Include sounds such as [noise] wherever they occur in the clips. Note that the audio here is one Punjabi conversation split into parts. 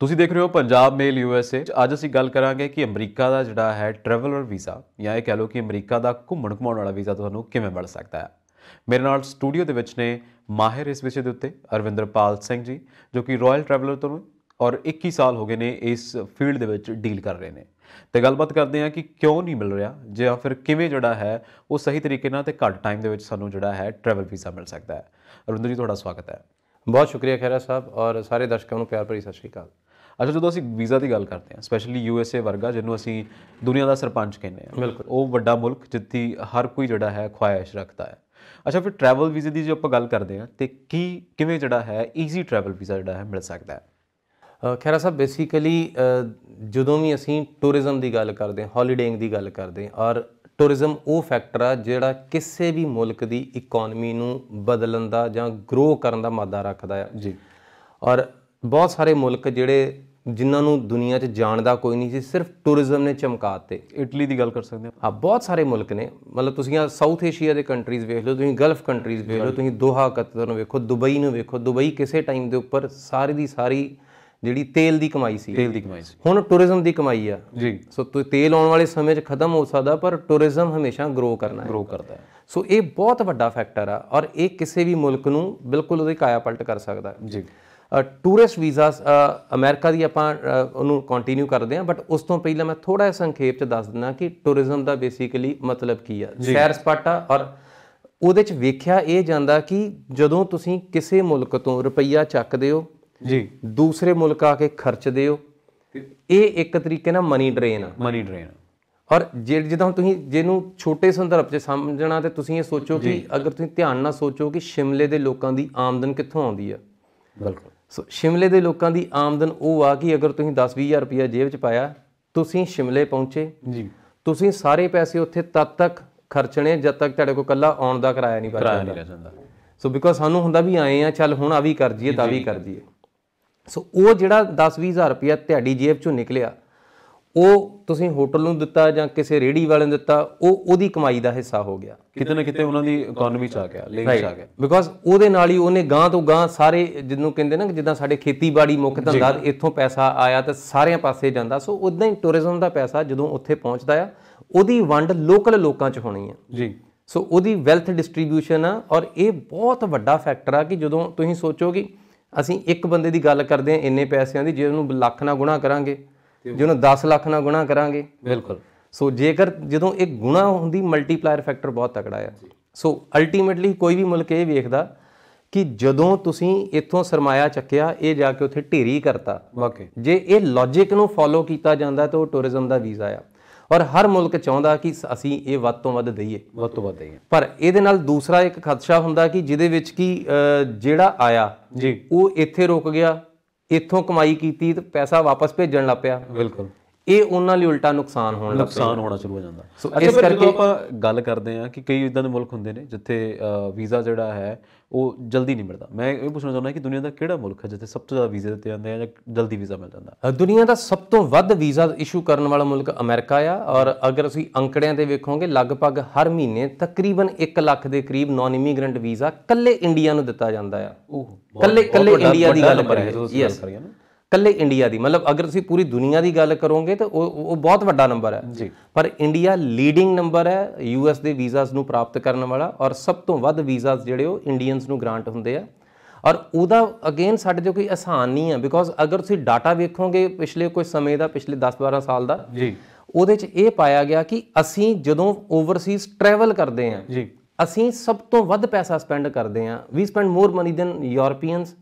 ਤੁਸੀਂ ਦੇਖ ਰਹੇ ਹੋ ਪੰਜਾਬ ਮੇਲ ਯੂਐਸਏ ਅੱਜ ਅਸੀਂ ਗੱਲ ਕਰਾਂਗੇ ਕਿ ਅਮਰੀਕਾ ਦਾ ਜਿਹੜਾ ਹੈ ਟਰੈਵਲਰ ਵੀਜ਼ਾ ਜਾਂ ਇਹ ਕਹ ਲਓ ਕਿ ਅਮਰੀਕਾ ਦਾ ਘੁੰਮਣ ਘੁਮਾਉਣ ਵਾਲਾ ਵੀਜ਼ਾ ਤੁਹਾਨੂੰ ਕਿਵੇਂ ਮਿਲ ਸਕਦਾ ਹੈ ਮੇਰੇ ਨਾਲ ਸਟੂਡੀਓ ਦੇ ਵਿੱਚ ਨੇ ਮਾਹਿਰ ਇਸ ਵਿਸ਼ੇ ਦੇ ਉੱਤੇ ਅਰਵਿੰਦਰਪਾਲ ਸਿੰਘ ਜੀ ਜੋ ਕਿ ਰਾਇਲ ਟਰੈਵਲਰ ਤੋਂ ਔਰ 21 ਸਾਲ ਹੋ ਗਏ ਨੇ ਇਸ ਫੀਲਡ ਦੇ ਵਿੱਚ ਡੀਲ ਕਰ ਰਹੇ ਨੇ ਤੇ ਗੱਲਬਾਤ ਕਰਦੇ ਆ ਕਿ ਕਿਉਂ ਨਹੀਂ ਮਿਲ ਰਿਹਾ ਜਾਂ ਫਿਰ ਕਿਵੇਂ ਜਿਹੜਾ ਹੈ ਉਹ ਸਹੀ ਤਰੀਕੇ ਨਾਲ ਤੇ ਘੱਟ ਟਾਈਮ ਦੇ ਵਿੱਚ ਸਾਨੂੰ ਜਿਹੜਾ ਹੈ ਟਰੈਵਲ ਵੀਜ਼ਾ ਮਿਲ ਸਕਦਾ ਹੈ ਅਰਵਿੰਦਰ ਜੀ ਤੁਹਾਡਾ ਸਵਾਗਤ ਹੈ ਬਹੁਤ ਸ਼ੁਕਰੀਆ ਖੈਰਾ ਸਾਹਿਬ ਔਰ ਸਾਰੇ ਦਰਸ਼ਕਾਂ ਨੂੰ ਪਿਆਰ ਭਰੀ ਸਤਿ ਸ਼੍ਰੀ ਅਕਾਲ ਅੱਛਾ ਜਦੋਂ ਅਸੀਂ ਵੀਜ਼ਾ ਦੀ ਗੱਲ ਕਰਦੇ ਹਾਂ ਸਪੈਸ਼ਲੀ ਯੂ ਐਸ ਏ ਵਰਗਾ ਜਿਹਨੂੰ ਅਸੀਂ ਦੁਨੀਆ ਦਾ ਸਰਪੰਚ ਕਹਿੰਦੇ ਹਾਂ ਬਿਲਕੁਲ ਉਹ ਵੱਡਾ ਮੁਲਕ ਜਿੱਥੇ ਹਰ ਕੋਈ ਜਿਹੜਾ ਹੈ ਖੁਆਇਸ਼ ਰੱਖਦਾ ਹੈ ਅੱਛਾ ਫਿਰ ਟਰੈਵਲ ਵੀਜ਼ੇ ਦੀ ਜੇ ਆਪਾਂ ਗੱਲ ਕਰਦੇ ਹਾਂ ਤੇ ਕੀ ਕਿਵੇਂ ਜਿਹੜਾ ਹੈ ਈਜ਼ੀ ਟਰੈਵਲ ਵੀਜ਼ਾ ਜਿਹੜਾ ਹੈ ਮਿਲ ਸਕਦਾ ਹੈ ਖੈਰਾ ਸਾਹਿਬ ਬੇਸਿਕਲੀ ਜਦੋਂ ਵੀ ਅਸੀਂ ਟੂਰਿਜ਼ਮ ਦੀ ਗੱਲ ਕਰਦੇ ਹਾਂ ਹੌਲੀਡੇਇੰਗ ਦੀ ਗੱਲ ਕਰਦੇ ਹਾਂ ਔਰ ਟੂਰਿਜ਼ਮ ਉਹ ਫੈਕਟਰ ਆ ਜਿਹੜਾ ਕਿਸੇ ਵੀ ਮੁਲਕ ਦੀ ਇਕਨੋਮੀ ਨੂੰ ਬਦਲਣ ਦਾ ਜਾਂ ਗਰੋ ਕਰਨ ਦਾ ਮਾਦਾ ਰੱਖਦਾ ਹੈ ਜੀ ਔਰ ਬਹੁਤ ਸਾਰੇ ਮੁਲਕ ਜਿਹੜੇ ਜਿਨ੍ਹਾਂ ਨੂੰ ਦੁਨੀਆ 'ਚ ਜਾਣਦਾ ਕੋਈ ਨਹੀਂ ਸੀ ਸਿਰਫ ਟੂਰਿਜ਼ਮ ਨੇ ਚਮਕਾਤੇ ਇਟਲੀ ਦੀ ਗੱਲ ਕਰ ਸਕਦੇ ਹਾਂ ਹਾਂ ਬਹੁਤ ਸਾਰੇ ਮੁਲਕ ਨੇ ਮਤਲਬ ਤੁਸੀਂ ਆ ਸਾਊਥ ਏਸ਼ੀਆ ਦੇ ਕੰਟਰੀਜ਼ ਵੇਖ ਲਓ ਤੁਸੀਂ ਗਲਫ ਕੰਟਰੀਜ਼ ਵੇਖ ਲਓ ਤੁਸੀਂ ਦੋਹਾ ਕਤਰ ਨੂੰ ਵੇਖੋ ਦੁਬਈ ਨੂੰ ਵੇਖੋ ਦੁਬਈ ਕਿਸੇ ਟਾਈਮ ਦੇ ਉੱਪਰ ਸਾਰੀ ਦੀ ਸਾਰੀ ਜਿਹੜੀ ਤੇਲ ਦੀ ਕਮਾਈ ਸੀ ਤੇਲ ਦੀ ਕਮਾਈ ਸੀ ਹੁਣ ਟੂਰਿਜ਼ਮ ਦੀ ਕਮਾਈ ਆ ਜੀ ਸੋ ਤੇਲ ਆਉਣ ਵਾਲੇ ਸਮੇਂ 'ਚ ਖਤਮ ਹੋ ਸਕਦਾ ਪਰ ਟੂਰਿਜ਼ਮ ਹਮੇਸ਼ਾ ਗਰੋ ਕਰਨਾ ਹੈ ਗਰੋ ਕਰਦਾ ਹੈ ਸੋ ਇਹ ਬਹੁਤ ਵੱਡਾ ਫੈਕਟਰ ਆ ਔਰ ਇਹ ਕਿਸੇ ਵੀ ਮੁਲਕ ਨੂੰ ਬਿਲਕੁਲ ਉਹਦੇ ਕਾਇਆ ਪਲਟ ਕਰ ਸਕਦਾ ਜੀ ਟੂਰਿਸਟ ਵੀਜ਼ਾਸ ਅਮਰੀਕਾ ਦੀ ਆਪਾਂ ਉਹਨੂੰ ਕੰਟੀਨਿਊ ਕਰਦੇ ਹਾਂ ਬਟ ਉਸ ਤੋਂ ਪਹਿਲਾਂ ਮੈਂ ਥੋੜਾ ਜਿਹਾ ਸੰਖੇਪ ਚ ਦੱਸ ਦਿੰਦਾ ਕਿ ਟੂਰਿਜ਼ਮ ਦਾ ਬੇਸਿਕਲੀ ਮਤਲਬ ਕੀ ਆ ਸੈਰ ਸਪਾਟਾ ਔਰ ਉਹਦੇ ਚ ਵੇਖਿਆ ਇਹ ਜਾਂਦਾ ਕਿ ਜਦੋਂ ਤੁਸੀਂ ਕਿਸੇ ਮੁਲਕ ਤੋਂ ਰੁਪਈਆ ਚੱਕਦੇ ਹੋ ਜੀ ਦੂਸਰੇ ਮੁਲਕ ਆ ਕੇ ਖਰਚਦੇ ਹੋ ਇਹ ਇੱਕ ਤਰੀਕੇ ਨਾਲ ਮਨੀ ਡਰੇਨ ਆ ਮਨੀ ਡਰੇਨ ਔਰ ਜੇ ਜਦੋਂ ਤੁਸੀਂ ਜਿਹਨੂੰ ਛੋਟੇ ਸੰਦਰਭ 'ਚ ਸਮਝਣਾ ਤੇ ਤੁਸੀਂ ਇਹ ਸੋਚੋ ਕਿ ਅਗਰ ਤੁਸੀਂ ਧਿਆਨ ਨਾਲ ਸੋਚੋ ਕਿ ਸ਼ਿਮਲੇ ਦੇ ਲੋਕਾਂ ਦੀ ਆਮਦਨ ਕਿੱਥੋਂ ਆਉਂਦੀ ਆ ਬਿਲਕੁਲ ਸੋ ਸ਼ਿਮਲੇ ਦੇ ਲੋਕਾਂ ਦੀ ਆਮਦਨ ਉਹ ਆ ਕਿ ਅਗਰ ਤੁਸੀਂ 10-20000 ਰੁਪਏ ਜੇਬ 'ਚ ਪਾਇਆ ਤੁਸੀਂ ਸ਼ਿਮਲੇ ਪਹੁੰਚੇ ਜੀ ਤੁਸੀਂ ਸਾਰੇ ਪੈਸੇ ਉੱਥੇ ਤਦ ਤੱਕ ਖਰਚਣੇ ਜਦ ਤੱਕ ਤੁਹਾਡੇ ਕੋਲ ਕੱਲਾ ਆਉਣ ਦਾ ਕਿਰਾਇਆ ਨਹੀਂ ਬਚਦਾ ਸੋ ਬਿਕੋਜ਼ ਸਾਨੂੰ ਹੁੰਦਾ ਵੀ ਆਏ ਆ ਚੱਲ ਹੁਣ ਆ ਵੀ ਕਰ ਜੀਏ ਤਾਂ ਵੀ ਕਰ ਜੀਏ ਸੋ ਉਹ ਜਿਹੜਾ 10-20000 ਰੁਪਏ ਤੁਹਾਡੀ ਜੇਬ 'ਚੋਂ ਨਿਕਲਿਆ ਉਹ ਤੁਸੀਂ ਹੋਟਲ ਨੂੰ ਦਿੱਤਾ ਜਾਂ ਕਿਸੇ ਰੇੜੀ ਵਾਲੇ ਨੂੰ ਦਿੱਤਾ ਉਹ ਉਹਦੀ ਕਮਾਈ ਦਾ ਹਿੱਸਾ ਹੋ ਗਿਆ ਕਿਤੇ ਨਾ ਕਿਤੇ ਉਹਨਾਂ ਦੀ ਇਕਨੋਮੀ ਚ ਆ ਗਿਆ ਲੇਖ ਚ ਆ ਗਿਆ ਬਿਕੋਜ਼ ਉਹਦੇ ਨਾਲ ਹੀ ਉਹਨੇ ਗਾਂ ਤੋਂ ਗਾਂ ਸਾਰੇ ਜਿਹਨੂੰ ਕਹਿੰਦੇ ਨਾ ਜਿੱਦਾਂ ਸਾਡੇ ਖੇਤੀਬਾੜੀ ਮੁੱਖ ਧੰਦਾ ਇੱਥੋਂ ਪੈਸਾ ਆਇਆ ਤਾਂ ਸਾਰਿਆਂ ਪਾਸੇ ਜਾਂਦਾ ਸੋ ਉਦਾਂ ਹੀ ਟੂਰਿਜ਼ਮ ਦਾ ਪੈਸਾ ਜਦੋਂ ਉੱਥੇ ਪਹੁੰਚਦਾ ਆ ਉਹਦੀ ਵੰਡ ਲੋਕਲ ਲੋਕਾਂ ਚ ਹੋਣੀ ਆ ਜੀ ਸੋ ਉਹਦੀ ਵੈਲਥ ਡਿਸਟ੍ਰੀਬਿਊਸ਼ਨ ਆ ਔਰ ਇਹ ਬਹੁਤ ਵੱਡਾ ਫੈਕਟਰ ਆ ਕਿ ਜਦੋਂ ਤੁਸੀਂ ਸੋਚੋਗੇ ਅਸੀਂ ਇੱਕ ਬੰਦੇ ਦੀ ਗੱਲ ਕਰਦੇ ਆ ਇੰਨੇ ਪੈਸਿਆਂ ਦੀ ਜੇ ਉਹਨੂੰ ਲੱਖ ਨਾਲ ਗੁਣਾ ਕਰਾਂਗੇ ਜਿਹਨੂੰ 10 ਲੱਖ ਨਾਲ ਗੁਣਾ ਕਰਾਂਗੇ ਬਿਲਕੁਲ ਸੋ ਜੇਕਰ ਜਦੋਂ ਇਹ ਗੁਣਾ ਹੁੰਦੀ ਮਲਟੀਪਲਾਇਰ ਫੈਕਟਰ ਬਹੁਤ ਤਕੜਾ ਆ ਸੋ ਅਲਟੀਮੇਟਲੀ ਕੋਈ ਵੀ ਮੁਲਕ ਇਹ ਵੇਖਦਾ ਕਿ ਜਦੋਂ ਤੁਸੀਂ ਇੱਥੋਂ ਸਰਮਾਇਆ ਚੱਕਿਆ ਇਹ ਜਾ ਕੇ ਉੱਥੇ ਢੇਰੀ ਕਰਤਾ ਓਕੇ ਜੇ ਇਹ ਲੌਜੀਕ ਨੂੰ ਫੋਲੋ ਕੀਤਾ ਜਾਂਦਾ ਤਾਂ ਉਹ ਟੂਰਿਜ਼ਮ ਦਾ ਵੀਜ਼ਾ ਆ ਔਰ ਹਰ ਮੁਲਕ ਚਾਹੁੰਦਾ ਕਿ ਅਸੀਂ ਇਹ ਵੱਧ ਤੋਂ ਵੱਧ ਦਈਏ ਵੱਧ ਤੋਂ ਵੱਧ ਦਈਏ ਪਰ ਇਹਦੇ ਨਾਲ ਦੂਸਰਾ ਇੱਕ ਖਦਸ਼ਾ ਹੁੰਦਾ ਕਿ ਜਿਹਦੇ ਵਿੱਚ ਕੀ ਜਿਹੜਾ ਆਇਆ ਜੀ ਉਹ ਇੱਥੇ ਰੁਕ ਗਿਆ ਇੱਥੋਂ ਕਮਾਈ ਕੀਤੀ ਤੇ ਪੈਸਾ ਵਾਪਸ ਭੇਜਣ ਲੱਪਿਆ ਬਿਲਕੁਲ ਇਹ ਉਹਨਾਂ ਲਈ ਉਲਟਾ ਨੁਕਸਾਨ ਹੋਣ ਲੱਗ ਨੁਕਸਾਨ ਹੋਣਾ ਸ਼ੁਰੂ ਹੋ ਜਾਂਦਾ ਸੋ ਇਸ ਕਰਕੇ ਆਪਾਂ ਗੱਲ ਕਰਦੇ ਆ ਕਿ ਕਈ ਇਦਾਂ ਦੇ ਮੁਲਕ ਹੁੰਦੇ ਨੇ ਜਿੱਥੇ ਵੀਜ਼ਾ ਜਿਹੜਾ ਹੈ ਉਹ ਜਲਦੀ ਨਹੀਂ ਮਿਲਦਾ ਮੈਂ ਇਹ ਪੁੱਛਣਾ ਚਾਹੁੰਦਾ ਕਿ ਦੁਨੀਆ ਦਾ ਕਿਹੜਾ ਮੁਲਕ ਹੈ ਜਿੱਥੇ ਸਭ ਤੋਂ ਜ਼ਿਆਦਾ ਵੀਜ਼ੇ ਦਿੱਤੇ ਜਾਂਦੇ ਆ ਜਾਂ ਜਲਦੀ ਵੀਜ਼ਾ ਮਿਲ ਜਾਂਦਾ ਦੁਨੀਆ ਦਾ ਸਭ ਤੋਂ ਵੱਧ ਵੀਜ਼ਾ ਇਸ਼ੂ ਕਰਨ ਵਾਲਾ ਮੁਲਕ ਅਮਰੀਕਾ ਆ ਔਰ ਅਗਰ ਅਸੀਂ ਅੰਕੜਿਆਂ ਤੇ ਵੇਖੋਗੇ ਲਗਭਗ ਹਰ ਮਹੀਨੇ ਤਕਰੀਬਨ 1 ਲੱਖ ਦੇ ਕਰੀਬ ਨਾਨ ਇਮੀਗ੍ਰੈਂਟ ਵੀਜ਼ਾ ਕੱਲੇ ਇੰਡੀਆ ਨੂੰ ਦਿੱਤਾ ਜਾਂਦਾ ਆ ਉਹ ਕੱਲੇ ਕੱਲੇ ਇੰਡੀਆ ਦੀ ਗੱਲ ਕਰੀਏ ਯੈਸ ਕੱਲੇ ਇੰਡੀਆ ਦੀ ਮਤਲਬ ਅਗਰ ਤੁਸੀਂ ਪੂਰੀ ਦੁਨੀਆ ਦੀ ਗੱਲ ਕਰੋਗੇ ਤਾਂ ਉਹ ਉਹ ਬਹੁਤ ਵੱਡਾ ਨੰਬਰ ਹੈ ਜੀ ਪਰ ਇੰਡੀਆ ਲੀਡਿੰਗ ਨੰਬਰ ਹੈ ਯੂਐਸ ਦੇ ਵੀਜ਼ਾਸ ਨੂੰ ਪ੍ਰਾਪਤ ਕਰਨ ਵਾਲਾ ਔਰ ਸਭ ਤੋਂ ਵੱਧ ਵੀਜ਼ਾਸ ਜਿਹੜੇ ਉਹ ਇੰਡੀਅਨਸ ਨੂੰ ਗ੍ਰਾਂਟ ਹੁੰਦੇ ਆ ਔਰ ਉਹਦਾ ਅਗੇਨ ਸਾਡੇ ਜੋ ਕੋਈ ਆਸਾਨ ਨਹੀਂ ਹੈ ਬਿਕੋਜ਼ ਅਗਰ ਤੁਸੀਂ ਡਾਟਾ ਵੇਖੋਗੇ ਪਿਛਲੇ ਕੁਝ ਸਮੇਂ ਦਾ ਪਿਛਲੇ 10-12 ਸਾਲ ਦਾ ਜੀ ਉਹਦੇ ਚ ਇਹ ਪਾਇਆ ਗਿਆ ਕਿ ਅਸੀਂ ਜਦੋਂ ਓਵਰਸੀਜ਼ ਟਰੈਵਲ ਕਰਦੇ ਆ ਜੀ ਅਸੀਂ ਸਭ ਤੋਂ ਵੱਧ ਪੈਸਾ ਸਪੈਂਡ ਕਰਦੇ ਆ we spend more money than Europeans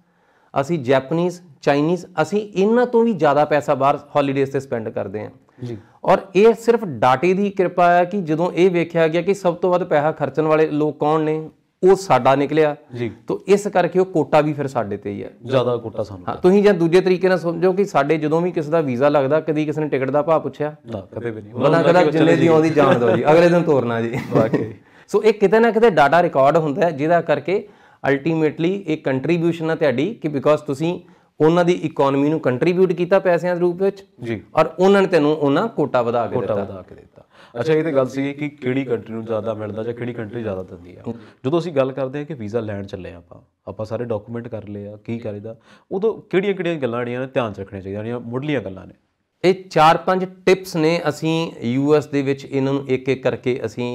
ਅਸੀਂ ਜੈਪਨੀਜ਼ ਚਾਈਨੀਜ਼ ਅਸੀਂ ਇਹਨਾਂ ਤੋਂ ਵੀ ਜ਼ਿਆਦਾ ਪੈਸਾ ਬਾਹਰ ਹੌਲੀਡੇਜ਼ ਤੇ ਸਪੈਂਡ ਕਰਦੇ ਹਾਂ ਜੀ ਔਰ ਇਹ ਸਿਰਫ ਡਾਟੇ ਦੀ ਕਿਰਪਾ ਹੈ ਕਿ ਜਦੋਂ ਇਹ ਵੇਖਿਆ ਗਿਆ ਕਿ ਸਭ ਤੋਂ ਵੱਧ ਪੈਸਾ ਖਰਚਣ ਵਾਲੇ ਲੋਕ ਕੌਣ ਨੇ ਉਹ ਸਾਡਾ ਨਿਕਲਿਆ ਜੀ ਤੋਂ ਇਸ ਕਰਕੇ ਉਹ ਕੋਟਾ ਵੀ ਫਿਰ ਸਾਡੇ ਤੇ ਹੀ ਹੈ ਜ਼ਿਆਦਾ ਕੋਟਾ ਸਾਨੂੰ ਹਾਂ ਤੁਸੀਂ ਜਾਂ ਦੂਜੇ ਤਰੀਕੇ ਨਾਲ ਸਮਝੋ ਕਿ ਸਾਡੇ ਜਦੋਂ ਵੀ ਕਿਸੇ ਦਾ ਵੀਜ਼ਾ ਲੱਗਦਾ ਕਦੀ ਕਿਸੇ ਨੇ ਟਿਕਟ ਦਾ ਭਾਅ ਪੁੱਛਿਆ ਨਾ ਕਦੇ ਵੀ ਨਹੀਂ ਬੰਦਾ ਕਹਿੰਦਾ ਜਿੰਨੇ ਦੀ ਆਉਂਦੀ ਜਾਣ ਦੋ ਜੀ ਅਗਲੇ ਦਿਨ ਤੋਰਨਾ ਜੀ ਵਾਕਈ [laughs] ਸੋ ਇਹ ਕਿਤੇ ਨਾ ਕਿਤੇ ਡਾਟਾ ਰਿਕਾਰਡ ਹੁੰਦਾ ਹੈ ਜਿਹਦਾ ਕਰਕੇ ਅਲਟੀਮੇਟਲੀ ਇਹ ਕੰਟਰੀਬਿਊਸ਼ਨ ਆ ਤੁਹਾਡੀ ਕਿ ਬਿਕੋਜ਼ ਤੁਸੀਂ ਉਹਨਾਂ ਦੀ ਇਕਨੋਮੀ ਨੂੰ ਕੰਟਰੀਬਿਊਟ ਕੀਤਾ ਪੈਸਿਆਂ ਦੇ ਰੂਪ ਵਿੱਚ ਜੀ ਔਰ ਉਹਨਾਂ ਨੇ ਤੈਨੂੰ ਉਹਨਾਂ ਕੋਟਾ ਵਧਾ ਕੇ ਦਿੱਤਾ ਕੋਟਾ ਵਧਾ ਕੇ ਦਿੱਤਾ ਅੱਛਾ ਇਹ ਤੇ ਗੱਲ ਸੀ ਕਿ ਕਿਹੜੀ ਕੰਟਰੀ ਨੂੰ ਜ਼ਿਆਦਾ ਮਿਲਦਾ ਜਾਂ ਕਿਹੜੀ ਕੰਟਰੀ ਜ਼ਿਆਦਾ ਦਿੰਦੀ ਆ ਜਦੋਂ ਅਸੀਂ ਗੱਲ ਕਰਦੇ ਆ ਕਿ ਵੀਜ਼ਾ ਲੈਣ ਚੱਲੇ ਆਪਾਂ ਆਪਾਂ ਸਾਰੇ ਡਾਕੂਮੈਂਟ ਕਰ ਲਏ ਆ ਕੀ ਕਰੀਦਾ ਉਦੋਂ ਕਿਹੜੀਆਂ ਕਿਹੜੀਆਂ ਗੱਲਾਂ ਨੇ ਧਿਆਨ ਚ ਰੱਖਣੀਆਂ ਚਾਹੀਦੀਆਂ ਨੇ ਮੁੱਢਲੀਆਂ ਗੱਲਾਂ ਨੇ ਇਹ 4-5 ਟਿਪਸ ਨੇ ਅਸੀਂ ਯੂਐਸ ਦੇ ਵਿੱਚ ਇਹਨਾਂ ਨੂੰ ਇੱਕ ਇੱਕ ਕਰਕੇ ਅਸੀਂ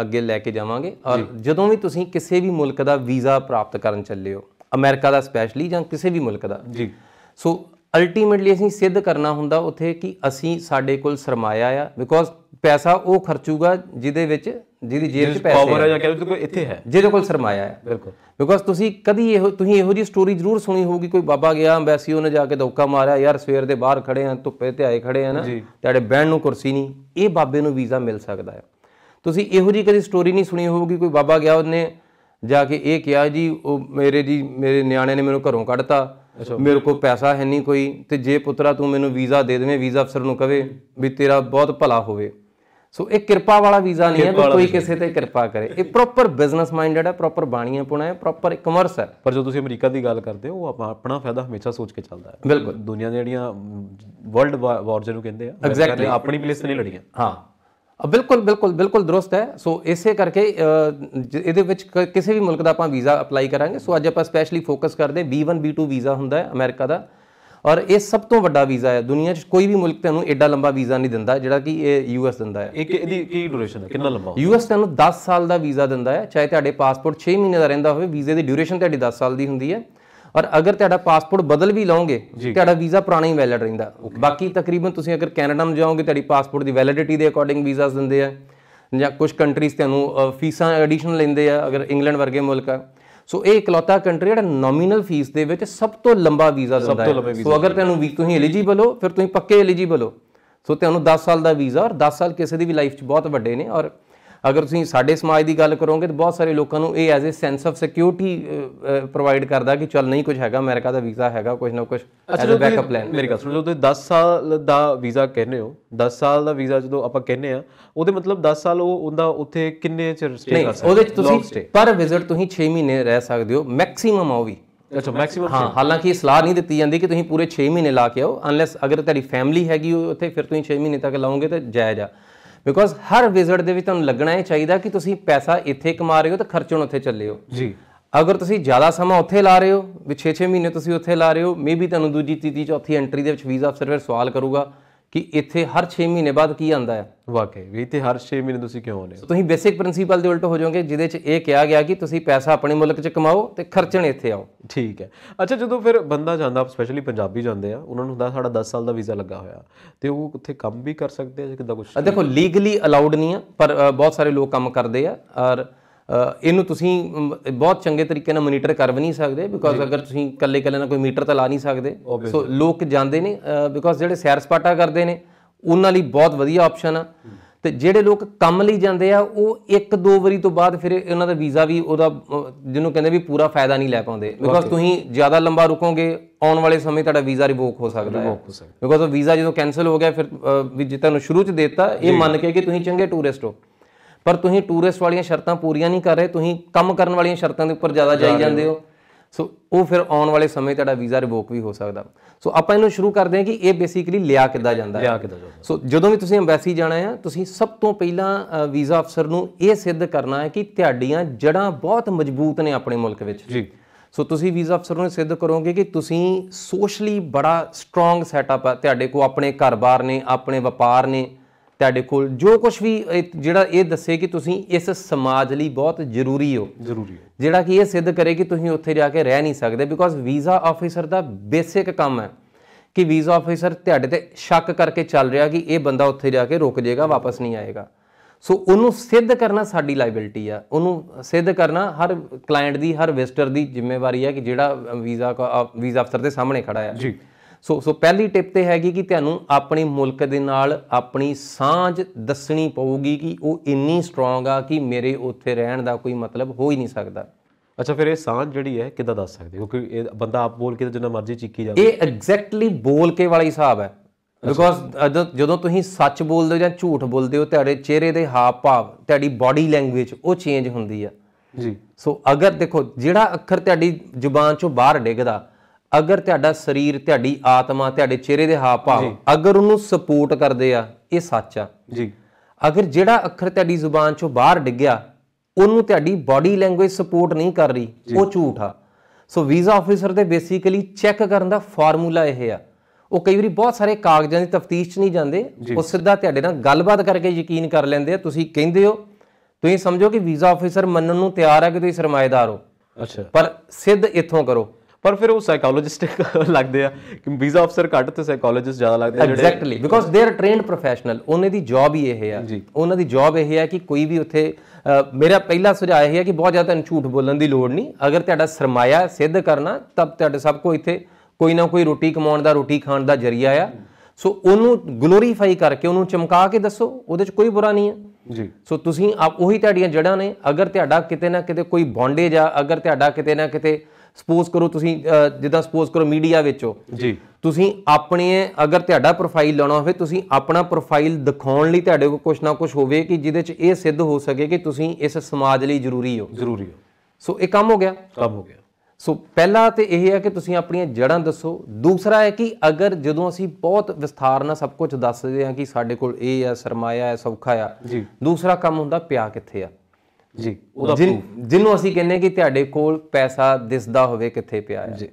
ਅੱਗੇ ਲੈ ਕੇ ਜਾਵਾਂਗੇ ਔਰ ਜਦੋਂ ਵੀ ਤੁਸੀਂ ਕਿਸੇ ਵੀ ਮੁਲਕ ਦਾ ਵੀਜ਼ਾ ਪ੍ਰਾਪਤ ਕਰਨ ਚੱਲੇ ਹੋ ਅਮਰੀਕਾ ਦਾ ਸਪੈਸ਼ਲੀ ਜਾਂ ਕਿਸੇ ਵੀ ਮੁਲਕ ਦਾ ਜੀ ਸੋ ਅਲਟੀਮੇਟਲੀ ਅਸੀਂ ਸਿੱਧ ਕਰਨਾ ਹੁੰਦਾ ਉੱਥੇ ਕਿ ਅਸੀਂ ਸਾਡੇ ਕੋਲ ਸਰਮਾਇਆ ਆ ਬਿਕੋਜ਼ ਪੈਸਾ ਉਹ ਖਰਚੂਗਾ ਜਿਹਦੇ ਵਿੱਚ ਜਿਹਦੀ ਜੇਬ 'ਚ ਪੈਸੇ ਪਾਵਰ ਹੈ ਜਾਂ ਕਹਿੰਦੇ ਕੋਈ ਇੱਥੇ ਹੈ ਜਿਹਦੇ ਕੋਲ ਸਰਮਾਇਆ ਹੈ ਬਿਲਕੁਲ ਬਿਕੋਜ਼ ਤੁਸੀਂ ਕਦੀ ਇਹ ਤੁਸੀਂ ਇਹੋ ਜੀ ਸਟੋਰੀ ਜ਼ਰੂਰ ਸੁਣੀ ਹੋਊਗੀ ਕੋਈ ਬਾਬਾ ਗਿਆ ਅੰਬੈਸੀ ਉਹਨੇ ਜਾ ਕੇ ਧੋਕਾ ਮਾਰਿਆ ਯਾਰ ਸਵੇਰ ਦੇ ਬਾਹਰ ਖੜੇ ਆ ਧੁੱਪੇ ਤੇ ਆਏ ਖੜੇ ਆ ਨਾ ਤੁਹਾਡੇ ਬੈਣ ਨੂੰ ਕੁਰਸੀ ਨਹੀਂ ਇਹ ਬਾਬੇ ਨੂੰ ਵੀਜ਼ਾ ਮਿਲ ਸਕਦਾ ਹੈ ਤੁਸੀਂ ਇਹੋ ਜੀ ਕਦੀ ਸਟੋਰੀ ਨਹੀਂ ਸੁਣੀ ਹੋਊਗੀ ਕੋਈ ਬਾਬਾ ਗਿਆ ਉਹਨੇ ਜਾ ਕੇ ਇਹ ਕਿਹਾ ਜੀ ਉਹ ਮੇਰੇ ਜੀ ਮੇਰੇ ਨਿਆਣੇ ਨੇ ਮੈਨੂੰ ਘਰੋਂ ਕੱਢਤਾ ਮੇਰੇ ਕੋਲ ਪੈਸਾ ਹੈ ਨਹੀਂ ਕੋਈ ਤੇ ਜੇ ਪੁੱਤਰਾ ਤੂੰ ਮੈਨੂੰ ਵੀਜ਼ਾ ਦੇ ਦੇਵੇਂ ਵੀਜ਼ਾ ਅਫਸਰ ਨੂੰ ਕਹੇ ਵੀ ਤੇਰਾ ਬਹੁਤ ਭਲਾ ਹੋਵੇ ਸੋ ਇਹ ਕਿਰਪਾ ਵਾਲਾ ਵੀਜ਼ਾ ਨਹੀਂ ਹੈ ਕਿ ਕੋਈ ਕਿਸੇ ਤੇ ਕਿਰਪਾ ਕਰੇ ਇਹ ਪ੍ਰੋਪਰ ਬਿਜ਼ਨਸ ਮਾਈਂਡਡ ਹੈ ਪ੍ਰੋਪਰ ਬਾਣੀਆਂ ਪੁਣਾ ਹੈ ਪ੍ਰੋਪਰ ਕਮਰਸ ਹੈ ਪਰ ਜੋ ਤੁਸੀਂ ਅਮਰੀਕਾ ਦੀ ਗੱਲ ਕਰਦੇ ਹੋ ਉਹ ਆਪਣਾ ਫਾਇਦਾ ਹਮੇਸ਼ਾ ਸੋਚ ਕੇ ਚੱਲਦਾ ਹੈ ਬਿਲਕੁਲ ਦੁਨੀਆ ਦੇ ਜਿਹੜੀਆਂ ਵਰਲਡ ਵਾਰ ਜਿਹਨੂੰ ਕਹਿੰਦੇ ਆ ਐਗਜ਼ੈਕਟਲੀ ਆਪਣੀ ਪਲੇਸ ਤੇ ਨਹੀਂ ਲੜੀਆਂ ਹਾਂ ਬਿਲਕੁਲ ਬਿਲਕੁਲ ਬਿਲਕੁਲ درست ਹੈ ਸੋ ਇਸੇ ਕਰਕੇ ਇਹਦੇ ਵਿੱਚ ਕਿਸੇ ਵੀ ਮੁਲਕ ਦਾ ਆਪਾਂ ਵੀਜ਼ਾ ਅਪਲਾਈ ਕਰਾਂਗੇ ਸੋ ਅੱਜ ਆਪਾਂ ਸਪੈਸ਼ਲੀ ਫੋਕਸ ਕਰਦੇ B1 B2 ਵੀਜ਼ਾ ਹੁੰਦਾ ਹੈ ਅਮਰੀਕਾ ਦਾ ਔਰ ਇਹ ਸਭ ਤੋਂ ਵੱਡਾ ਵੀਜ਼ਾ ਹੈ ਦੁਨੀਆ 'ਚ ਕੋਈ ਵੀ ਮੁਲਕ ਤੁਹਾਨੂੰ ਐਡਾ ਲੰਬਾ ਵੀਜ਼ਾ ਨਹੀਂ ਦਿੰਦਾ ਜਿਹੜਾ ਕਿ ਇਹ ਯੂਐਸ ਦਿੰਦਾ ਹੈ ਇੱਕ ਇਹਦੀ ਕੀ ਡਿਊਰੇਸ਼ਨ ਹੈ ਕਿੰਨਾ ਲੰਬਾ ਯੂਐਸ ਤੁਹਾਨੂੰ 10 ਸਾਲ ਦਾ ਵੀਜ਼ਾ ਦਿੰਦਾ ਹੈ ਚਾਹੇ ਤੁਹਾਡੇ ਪਾਸਪੋਰਟ 6 ਮਹੀਨੇ ਦਾ ਰਹਿੰਦਾ ਹੋਵੇ ਵੀਜ਼ੇ ਦੀ ਡਿਊਰੇਸ਼ਨ ਤੁਹਾਡੀ 10 ਸਾਲ ਦੀ ਹੁੰਦੀ ਹੈ ਔਰ ਅਗਰ ਤੁਹਾਡਾ ਪਾਸਪੋਰਟ ਬਦਲ ਵੀ ਲਓਗੇ ਤੁਹਾਡਾ ਵੀਜ਼ਾ ਪੁਰਾਣਾ ਹੀ ਵੈਲਿਡ ਰਹਿੰਦਾ ਬਾਕੀ ਤਕਰੀਬਨ ਤੁਸੀਂ ਅਗਰ ਕੈਨੇਡਾ ਨੂੰ ਜਾਓਗੇ ਤੁਹਾਡੀ ਪਾਸਪੋਰਟ ਦੀ ਵੈਲਿਡਿਟੀ ਦੇ ਅਕੋਰਡਿੰਗ ਵੀਜ਼ਾਸ ਦਿੰਦੇ ਆ ਜਾਂ ਕੁਝ ਕੰਟਰੀਜ਼ ਤੁਹਾਨੂੰ ਫੀਸਾਂ ਐਡੀਸ਼ਨਲ ਲੈਂਦੇ ਆ ਅਗਰ ਇੰਗਲੈਂਡ ਵਰਗੇ ਮੁਲਕ ਆ ਸੋ ਇਹ ਇਕਲੌਤਾ ਕੰਟਰੀ ਜਿਹੜਾ ਨੋਮੀਨਲ ਫੀਸ ਦੇ ਵਿੱਚ ਸਭ ਤੋਂ ਲੰਬਾ ਵੀਜ਼ਾ ਦਿੰਦਾ ਹੈ ਸੋ ਅਗਰ ਤੁਹਾਨੂੰ ਵੀ ਤੁਸੀਂ ਐਲੀਜੀਬਲ ਹੋ ਫਿਰ ਤੁਸੀਂ ਪੱਕੇ ਐਲੀਜੀਬਲ ਹੋ ਸੋ ਤੁਹਾਨੂੰ 10 ਸਾਲ ਦਾ ਵੀਜ਼ਾ ਔਰ 10 ਸਾਲ ਕਿਸੇ ਦੀ ਵੀ ਲਾਈਫ 'ਚ ਬਹੁਤ ਵੱਡੇ ਨੇ ਔਰ ਅਗਰ ਤੁਸੀਂ ਸਾਡੇ ਸਮਾਜ ਦੀ ਗੱਲ ਕਰੋਗੇ ਤਾਂ ਬਹੁਤ ਸਾਰੇ ਲੋਕਾਂ ਨੂੰ ਇਹ as a sense of security provide ਕਰਦਾ ਕਿ ਚੱਲ ਨਹੀਂ ਕੁਝ ਹੈਗਾ ਅਮਰੀਕਾ ਦਾ ਵੀਜ਼ਾ ਹੈਗਾ ਕੁਝ ਨਾ ਕੁਝ ਐਜ਼ ਅ ਬੈਕਅਪ ਪਲਾਨ ਮੇਰੀ ਗੱਲ ਸੁਣੋ ਤੁਸੀਂ 10 ਸਾਲ ਦਾ ਵੀਜ਼ਾ ਕਹਿੰਦੇ ਹੋ 10 ਸਾਲ ਦਾ ਵੀਜ਼ਾ ਜਦੋਂ ਆਪਾਂ ਕਹਿੰਦੇ ਆ ਉਹਦੇ ਮਤਲਬ 10 ਸਾਲ ਉਹ ਉਹਦਾ ਉੱਥੇ ਕਿੰਨੇ ਚਿਰ ਸਟੇ ਕਰ ਸਕਦੇ ਉਹਦੇ ਚ ਤੁਸੀਂ ਪਰ ਵਿਜ਼ਿਟ ਤੁਸੀਂ 6 ਮਹੀਨੇ ਰਹਿ ਸਕਦੇ ਹੋ ਮੈਕਸਿਮਮ ਆ ਉਹ ਵੀ ਅੱਛਾ ਮੈਕਸਿਮਮ ਹਾਂ ਹਾਲਾਂਕਿ ਸਲਾਹ ਨਹੀਂ ਦਿੱਤੀ ਜਾਂਦੀ ਕਿ ਤੁਸੀਂ ਪੂਰੇ 6 ਮਹੀਨੇ ਲਾ ਕੇ ਆਓ ਅਨਲੈਸ ਅਗਰ ਤੁਹਾਡੀ ਫੈਮਿਲੀ ਹੈਗੀ ਉੱਥੇ ਫਿਰ ਤੁਸੀਂ 6 ਮਹੀਨੇ ਤੱਕ ਲਾਓਗੇ ਤਾਂ ਜਾਇਜ਼ ਆ ਬਿਕੋਜ਼ ਹਰ ਵਿਜ਼ਿਟ ਦੇ ਵਿੱਚ ਤੁਹਾਨੂੰ ਲੱਗਣਾ ਹੈ ਚਾਹੀਦਾ ਕਿ ਤੁਸੀਂ ਪੈਸਾ ਇੱਥੇ ਕਮਾ ਰਹੇ ਹੋ ਤੇ ਖਰਚਣ ਉੱਥੇ ਚੱਲੇ ਹੋ ਜੀ ਅਗਰ ਤੁਸੀਂ ਜ਼ਿਆਦਾ ਸਮਾਂ ਉੱਥੇ ਲਾ ਰਹੇ ਹੋ ਵੀ 6-6 ਮਹੀਨੇ ਤੁਸੀਂ ਉੱਥੇ ਲਾ ਰਹੇ ਹੋ ਮੇਬੀ ਤੁਹਾਨੂੰ ਦੂਜੀ ਤੀਜੀ ਚੌਥੀ ਐਂਟਰੀ ਦੇ ਵਿੱਚ ਵੀਜ਼ਾ ਅਫਸਰ ਫਿਰ ਸਵਾਲ ਕਰੂਗਾ ਕਿ ਇੱਥੇ ਹਰ 6 ਮਹੀਨੇ ਬਾਅਦ ਕੀ ਆਂਦਾ ਹੈ ਵਾਕਈ ਵੀ ਇੱਥੇ ਹਰ 6 ਮਹੀਨੇ ਤੁਸੀਂ ਕਿਉਂ ਆਉਂਦੇ ਹੋ ਤੁਸੀਂ ਬੇਸਿਕ ਪ੍ਰਿੰਸੀਪਲ ਦੇ ਉਲਟ ਹੋ ਜਾਓਗੇ ਜਿਹਦੇ 'ਚ ਇਹ ਕਿਹਾ ਗਿਆ ਕਿ ਤੁਸੀਂ ਪੈਸਾ ਆਪਣੇ ਮੁਲਕ 'ਚ ਕਮਾਓ ਤੇ ਖਰਚਣ ਇੱਥੇ ਆਓ ਠੀਕ ਹੈ ਅੱਛਾ ਜਦੋਂ ਫਿਰ ਬੰਦਾ ਜਾਂਦਾ ਸਪੈਸ਼ਲੀ ਪੰਜਾਬੀ ਜਾਂਦੇ ਆ ਉਹਨਾਂ ਨੂੰ ਹੁੰਦਾ ਸਾਡਾ 10 ਸਾਲ ਦਾ ਵੀਜ਼ਾ ਲੱਗਾ ਹੋਇਆ ਤੇ ਉਹ ਉੱਥੇ ਕੰਮ ਵੀ ਕਰ ਸਕਦੇ ਆ ਜਾਂ ਕਿਦਾਂ ਕੁਝ ਦੇਖੋ ਲੀਗਲੀ ਅਲਾਉਡ ਨਹੀਂ ਆ ਪਰ ਬਹੁਤ ਸਾਰੇ ਲੋਕ ਕੰਮ ਕਰਦੇ ਆ ਔਰ ਇਹਨੂੰ ਤੁਸੀਂ ਬਹੁਤ ਚੰਗੇ ਤਰੀਕੇ ਨਾਲ ਮੋਨੀਟਰ ਕਰ ਵੀ ਨਹੀਂ ਸਕਦੇ ਬਿਕੋਜ਼ ਅਗਰ ਤੁਸੀਂ ਕੱਲੇ ਕੱਲੇ ਨਾਲ ਕੋਈ ਮੀਟਰ ਤਾਂ ਲਾ ਨਹੀਂ ਸਕਦੇ ਸੋ ਲੋਕ ਜਾਂਦੇ ਨੇ ਬਿਕੋਜ਼ ਜਿਹੜੇ ਸੈਰ ਸਪਾਟਾ ਕਰਦੇ ਨੇ ਉਹਨਾਂ ਲਈ ਬਹੁਤ ਵਧੀਆ ਆਪਸ਼ਨ ਆ ਤੇ ਜਿਹੜੇ ਲੋਕ ਕੰਮ ਲਈ ਜਾਂਦੇ ਆ ਉਹ ਇੱਕ ਦੋ ਵਾਰੀ ਤੋਂ ਬਾਅਦ ਫਿਰ ਉਹਨਾਂ ਦਾ ਵੀਜ਼ਾ ਵੀ ਉਹਦਾ ਜਿਹਨੂੰ ਕਹਿੰਦੇ ਵੀ ਪੂਰਾ ਫਾਇਦਾ ਨਹੀਂ ਲੈ ਪਾਉਂਦੇ ਬਿਕੋਜ਼ ਤੁਸੀਂ ਜ਼ਿਆਦਾ ਲੰਬਾ ਰੁਕੋਗੇ ਆਉਣ ਵਾਲੇ ਸਮੇਂ ਤੁਹਾਡਾ ਵੀਜ਼ਾ ਰਿਵੋਕ ਹੋ ਸਕਦਾ ਹੈ ਬਿਕੋਜ਼ ਉਹ ਵੀਜ਼ਾ ਜਦੋਂ ਕੈਨਸਲ ਹੋ ਗਿਆ ਫਿਰ ਵੀ ਜਿੱਤਾਂ ਨੂੰ ਸ਼ੁਰੂ ਚ ਦਿੱਤਾ ਇਹ ਮੰਨ ਕੇ ਕਿ ਤੁਸੀਂ ਚੰਗੇ ਟੂਰਿਸਟ ਹੋ ਪਰ ਤੁਸੀਂ ਟੂਰਿਸਟ ਵਾਲੀਆਂ ਸ਼ਰਤਾਂ ਪੂਰੀਆਂ ਨਹੀਂ ਕਰ ਰਹੇ ਤੁਸੀਂ ਕੰਮ ਕਰਨ ਵਾਲੀਆਂ ਸ਼ਰਤਾਂ ਦੇ ਉੱਪਰ ਜ਼ਿਆਦਾ ਜਾਈ ਜਾਂਦੇ ਹੋ ਸੋ ਉਹ ਫਿਰ ਆਉਣ ਵਾਲੇ ਸਮੇਂ ਤੁਹਾਡਾ ਵੀਜ਼ਾ ਰਿਵੋਕ ਵੀ ਹੋ ਸਕਦਾ ਸੋ ਆਪਾਂ ਇਹਨੂੰ ਸ਼ੁਰੂ ਕਰਦੇ ਹਾਂ ਕਿ ਇਹ ਬੇਸਿਕਲੀ ਲਿਆ ਕਿੱਦਾਂ ਜਾਂਦਾ ਹੈ ਲਿਆ ਕਿੱਦਾਂ ਜਾਂਦਾ ਸੋ ਜਦੋਂ ਵੀ ਤੁਸੀਂ ਐਮਬੈਸੀ ਜਾਣਾ ਹੈ ਤੁਸੀਂ ਸਭ ਤੋਂ ਪਹਿਲਾਂ ਵੀਜ਼ਾ ਅਫਸਰ ਨੂੰ ਇਹ ਸਿੱਧ ਕਰਨਾ ਹੈ ਕਿ ਤੁਹਾਡੀਆਂ ਜੜਾਂ ਬਹੁਤ ਮਜ਼ਬੂਤ ਨੇ ਆਪਣੇ ਮੁਲਕ ਵਿੱਚ ਜੀ ਸੋ ਤੁਸੀਂ ਵੀਜ਼ਾ ਅਫਸਰ ਨੂੰ ਸਿੱਧ ਕਰੋਗੇ ਕਿ ਤੁਸੀਂ ਸੋਸ਼ਲੀ ਬੜਾ ਸਟਰੋਂਗ ਸੈਟਅਪ ਹੈ ਤੁਹਾਡੇ ਕੋ ਆਪਣੇ ਘਰ-ਬਾਰ ਨੇ ਆਪਣੇ ਵਪਾਰ ਨੇ ਤੁਹਾਡੇ ਕੋਲ ਜੋ ਕੁਝ ਵੀ ਜਿਹੜਾ ਇਹ ਦੱਸੇ ਕਿ ਤੁਸੀਂ ਇਸ ਸਮਾਜ ਲਈ ਬਹੁਤ ਜ਼ਰੂਰੀ ਹੋ ਜ਼ਰੂਰੀ ਹੋ ਜਿਹੜਾ ਕਿ ਇਹ ਸਿੱਧ ਕਰੇ ਕਿ ਤੁਸੀਂ ਉੱਥੇ ਜਾ ਕੇ ਰਹਿ ਨਹੀਂ ਸਕਦੇ ਬਿਕੋਜ਼ ਵੀਜ਼ਾ ਆਫੀਸਰ ਦਾ ਬੇਸਿਕ ਕੰਮ ਹੈ ਕਿ ਵੀਜ਼ਾ ਆਫੀਸਰ ਤੁਹਾਡੇ ਤੇ ਸ਼ੱਕ ਕਰਕੇ ਚੱਲ ਰਿਹਾ ਕਿ ਇਹ ਬੰਦਾ ਉੱਥੇ ਜਾ ਕੇ ਰੁਕ ਜਾਏਗਾ ਵਾਪਸ ਨਹੀਂ ਆਏਗਾ ਸੋ ਉਹਨੂੰ ਸਿੱਧ ਕਰਨਾ ਸਾਡੀ ਲਾਇਬਿਲਟੀ ਆ ਉਹਨੂੰ ਸਿੱਧ ਕਰਨਾ ਹਰ ਕਲਾਇੰਟ ਦੀ ਹਰ ਵਿਜ਼ਟਰ ਦੀ ਜ਼ਿੰਮੇਵਾਰੀ ਹੈ ਕਿ ਜਿਹੜਾ ਵੀਜ਼ਾ ਵੀਜ਼ਾ ਅਫਸਰ ਦੇ ਸਾਹਮਣੇ ਖੜਾ ਹੈ ਜੀ ਸੋ ਸੋ ਪਹਿਲੀ ਟਿਪ ਤੇ ਹੈਗੀ ਕਿ ਤੁਹਾਨੂੰ ਆਪਣੇ ਮੁਲਕ ਦੇ ਨਾਲ ਆਪਣੀ ਸਾਂਝ ਦੱਸਣੀ ਪਊਗੀ ਕਿ ਉਹ ਇੰਨੀ ਸਟਰੋਂਗ ਆ ਕਿ ਮੇਰੇ ਉੱਥੇ ਰਹਿਣ ਦਾ ਕੋਈ ਮਤਲਬ ਹੋ ਹੀ ਨਹੀਂ ਸਕਦਾ ਅੱਛਾ ਫਿਰ ਇਹ ਸਾਂਝ ਜਿਹੜੀ ਹੈ ਕਿੱਦਾਂ ਦੱਸ ਸਕਦੇ ਕਿਉਂਕਿ ਇਹ ਬੰਦਾ ਆਪ ਬੋਲ ਕੇ ਜਿੰਨਾ ਮਰਜ਼ੀ ਚੀਕੀ ਜਾਵੇ ਇਹ ਐਗਜ਼ੈਕਟਲੀ ਬੋਲ ਕੇ ਵਾਲਾ ਹਿਸਾਬ ਹੈ ਬਿਕੋਜ਼ ਜਦੋਂ ਤੁਸੀਂ ਸੱਚ ਬੋਲਦੇ ਹੋ ਜਾਂ ਝੂਠ ਬੋਲਦੇ ਹੋ ਤੁਹਾਡੇ ਚਿਹਰੇ ਦੇ ਹਾਵ ਭਾਵ ਤੁਹਾਡੀ ਬਾਡੀ ਲੈਂਗੁਏਜ ਉਹ ਚੇਂਜ ਹੁੰਦੀ ਆ ਜੀ ਸੋ ਅਗਰ ਦੇਖੋ ਜਿਹੜਾ ਅੱਖਰ ਤੁਹਾਡੀ ਜ਼ੁਬਾਨ ਚੋਂ ਬਾਹਰ ਡਿੱਗਦਾ ਅਗਰ ਤੁਹਾਡਾ ਸਰੀਰ ਤੁਹਾਡੀ ਆਤਮਾ ਤੁਹਾਡੇ ਚਿਹਰੇ ਦੇ ਹਾਵ ਭਾਵ ਅਗਰ ਉਹਨੂੰ ਸਪੋਰਟ ਕਰਦੇ ਆ ਇਹ ਸੱਚ ਆ ਜੀ ਅਗਰ ਜਿਹੜਾ ਅੱਖਰ ਤੁਹਾਡੀ ਜ਼ੁਬਾਨ ਚੋਂ ਬਾਹਰ ਡਿੱਗਿਆ ਉਹਨੂੰ ਤੁਹਾਡੀ ਬਾਡੀ ਲੈਂਗੁਏਜ ਸਪੋਰਟ ਨਹੀਂ ਕਰ ਰਹੀ ਉਹ ਝੂਠ ਆ ਸੋ ਵੀਜ਼ਾ ਆਫੀਸਰ ਦੇ ਬੇਸਿਕਲੀ ਚੈੱਕ ਕਰਨ ਦਾ ਫਾਰਮੂਲਾ ਇਹ ਆ ਉਹ ਕਈ ਵਾਰੀ ਬਹੁਤ ਸਾਰੇ ਕਾਗਜ਼ਾਂ ਦੀ ਤਫਤੀਸ਼ 'ਚ ਨਹੀਂ ਜਾਂਦੇ ਉਹ ਸਿੱਧਾ ਤੁਹਾਡੇ ਨਾਲ ਗੱਲਬਾਤ ਕਰਕੇ ਯਕੀਨ ਕਰ ਲੈਂਦੇ ਆ ਤੁਸੀਂ ਕਹਿੰਦੇ ਹੋ ਤੁਸੀਂ ਸਮਝੋ ਕਿ ਵੀਜ਼ਾ ਆਫੀਸਰ ਮੰਨਣ ਨੂੰ ਤਿਆਰ ਆ ਕਿ ਤੁਸੀਂ ਸਰਮਾਇਦਾਰ ਹੋ ਅੱਛਾ ਪਰ ਸਿੱਧ ਇੱਥੋਂ ਕਰੋ ਪਰ ਫਿਰ ਉਹ ਸਾਈਕੋਲੋਜਿਸਟ ਲੱਗਦੇ ਆ ਕਿ ਵੀਜ਼ਾ ਅਫਸਰ ਘੱਟ ਤੇ ਸਾਈਕੋਲੋਜਿਸਟ ਜ਼ਿਆਦਾ ਲੱਗਦੇ ਆ exactly because they are trained professional ਉਹਨਾਂ ਦੀ ਜੌਬ ਹੀ ਇਹ ਹੈ ਉਹਨਾਂ ਦੀ ਜੌਬ ਇਹ ਹੈ ਕਿ ਕੋਈ ਵੀ ਉੱਥੇ ਮੇਰਾ ਪਹਿਲਾ ਸੁਝਾਅ ਇਹ ਹੈ ਕਿ ਬਹੁਤ ਜ਼ਿਆਦਾ ਤੁਹਾਨੂੰ ਝੂਠ ਬੋਲਣ ਦੀ ਲੋੜ ਨਹੀਂ ਅਗਰ ਤੁਹਾਡਾ ਸਰਮਾਇਆ ਸਿੱਧ ਕਰਨਾ ਤਬ ਤੁਹਾਡੇ ਸਭ ਕੋ ਇੱਥੇ ਕੋਈ ਨਾ ਕੋਈ ਰੋਟੀ ਕਮਾਉਣ ਦਾ ਰੋਟੀ ਖਾਣ ਦਾ ਜਰੀਆ ਆ ਸੋ ਉਹਨੂੰ ਗਲੋਰੀਫਾਈ ਕਰਕੇ ਉਹਨੂੰ ਚਮਕਾ ਕੇ ਦੱਸੋ ਉਹਦੇ 'ਚ ਕੋਈ ਬੁਰਾ ਨਹੀਂ ਹੈ ਜੀ ਸੋ ਤੁਸੀਂ ਆਪ ਉਹੀ ਤੁਹਾਡੀਆਂ ਜੜਾਂ ਨੇ ਅਗਰ ਤੁਹਾਡਾ ਕਿਤੇ ਨਾ ਕਿਤੇ ਕੋਈ ਬੌਂਡੇਜ ਆ ਅਗਰ ਤੁਹਾਡਾ ਕਿਤੇ ਨਾ ਕਿਤੇ ਸਪੋਜ਼ ਕਰੋ ਤੁਸੀਂ ਜਿੱਦਾਂ ਸਪੋਜ਼ ਕਰੋ ਮੀਡੀਆ ਵਿੱਚੋ ਜੀ ਤੁਸੀਂ ਆਪਣੇ ਅਗਰ ਤੁਹਾਡਾ ਪ੍ਰੋਫਾਈਲ ਲਾਉਣਾ ਹੋਵੇ ਤੁਸੀਂ ਆਪਣਾ ਪ੍ਰੋਫਾਈਲ ਦਿਖਾਉਣ ਲਈ ਤੁਹਾਡੇ ਕੋਲ ਕੁਝ ਨਾ ਕੁਝ ਹੋਵੇ ਕਿ ਜਿਹਦੇ 'ਚ ਇਹ ਸਿੱਧ ਹੋ ਸਕੇ ਕਿ ਤੁਸੀਂ ਇਸ ਸਮਾਜ ਲਈ ਜ਼ਰੂਰੀ ਹੋ ਜ਼ਰੂਰੀ ਹੋ ਸੋ ਇਹ ਕੰਮ ਹੋ ਗਿਆ ਕੰਮ ਹੋ ਗਿਆ ਸੋ ਪਹਿਲਾ ਤੇ ਇਹ ਹੈ ਕਿ ਤੁਸੀਂ ਆਪਣੀਆਂ ਜੜਾਂ ਦੱਸੋ ਦੂਸਰਾ ਹੈ ਕਿ ਅਗਰ ਜਦੋਂ ਅਸੀਂ ਬਹੁਤ ਵਿਸਥਾਰ ਨਾਲ ਸਭ ਕੁਝ ਦੱਸਦੇ ਹਾਂ ਕਿ ਸਾਡੇ ਕੋਲ ਇਹ ਹੈ ਸਰਮਾਇਆ ਹੈ ਸੌਖਾ ਆ ਦੂਸਰਾ ਕੰਮ ਹੁੰਦਾ ਪਿਆ ਕਿੱਥੇ ਆ ਜੀ ਜਿਹਨੂੰ ਅਸੀਂ ਕਹਿੰਨੇ ਕਿ ਤੁਹਾਡੇ ਕੋਲ ਪੈਸਾ ਦਿਸਦਾ ਹੋਵੇ ਕਿੱਥੇ ਪਿਆ ਹੈ ਜੀ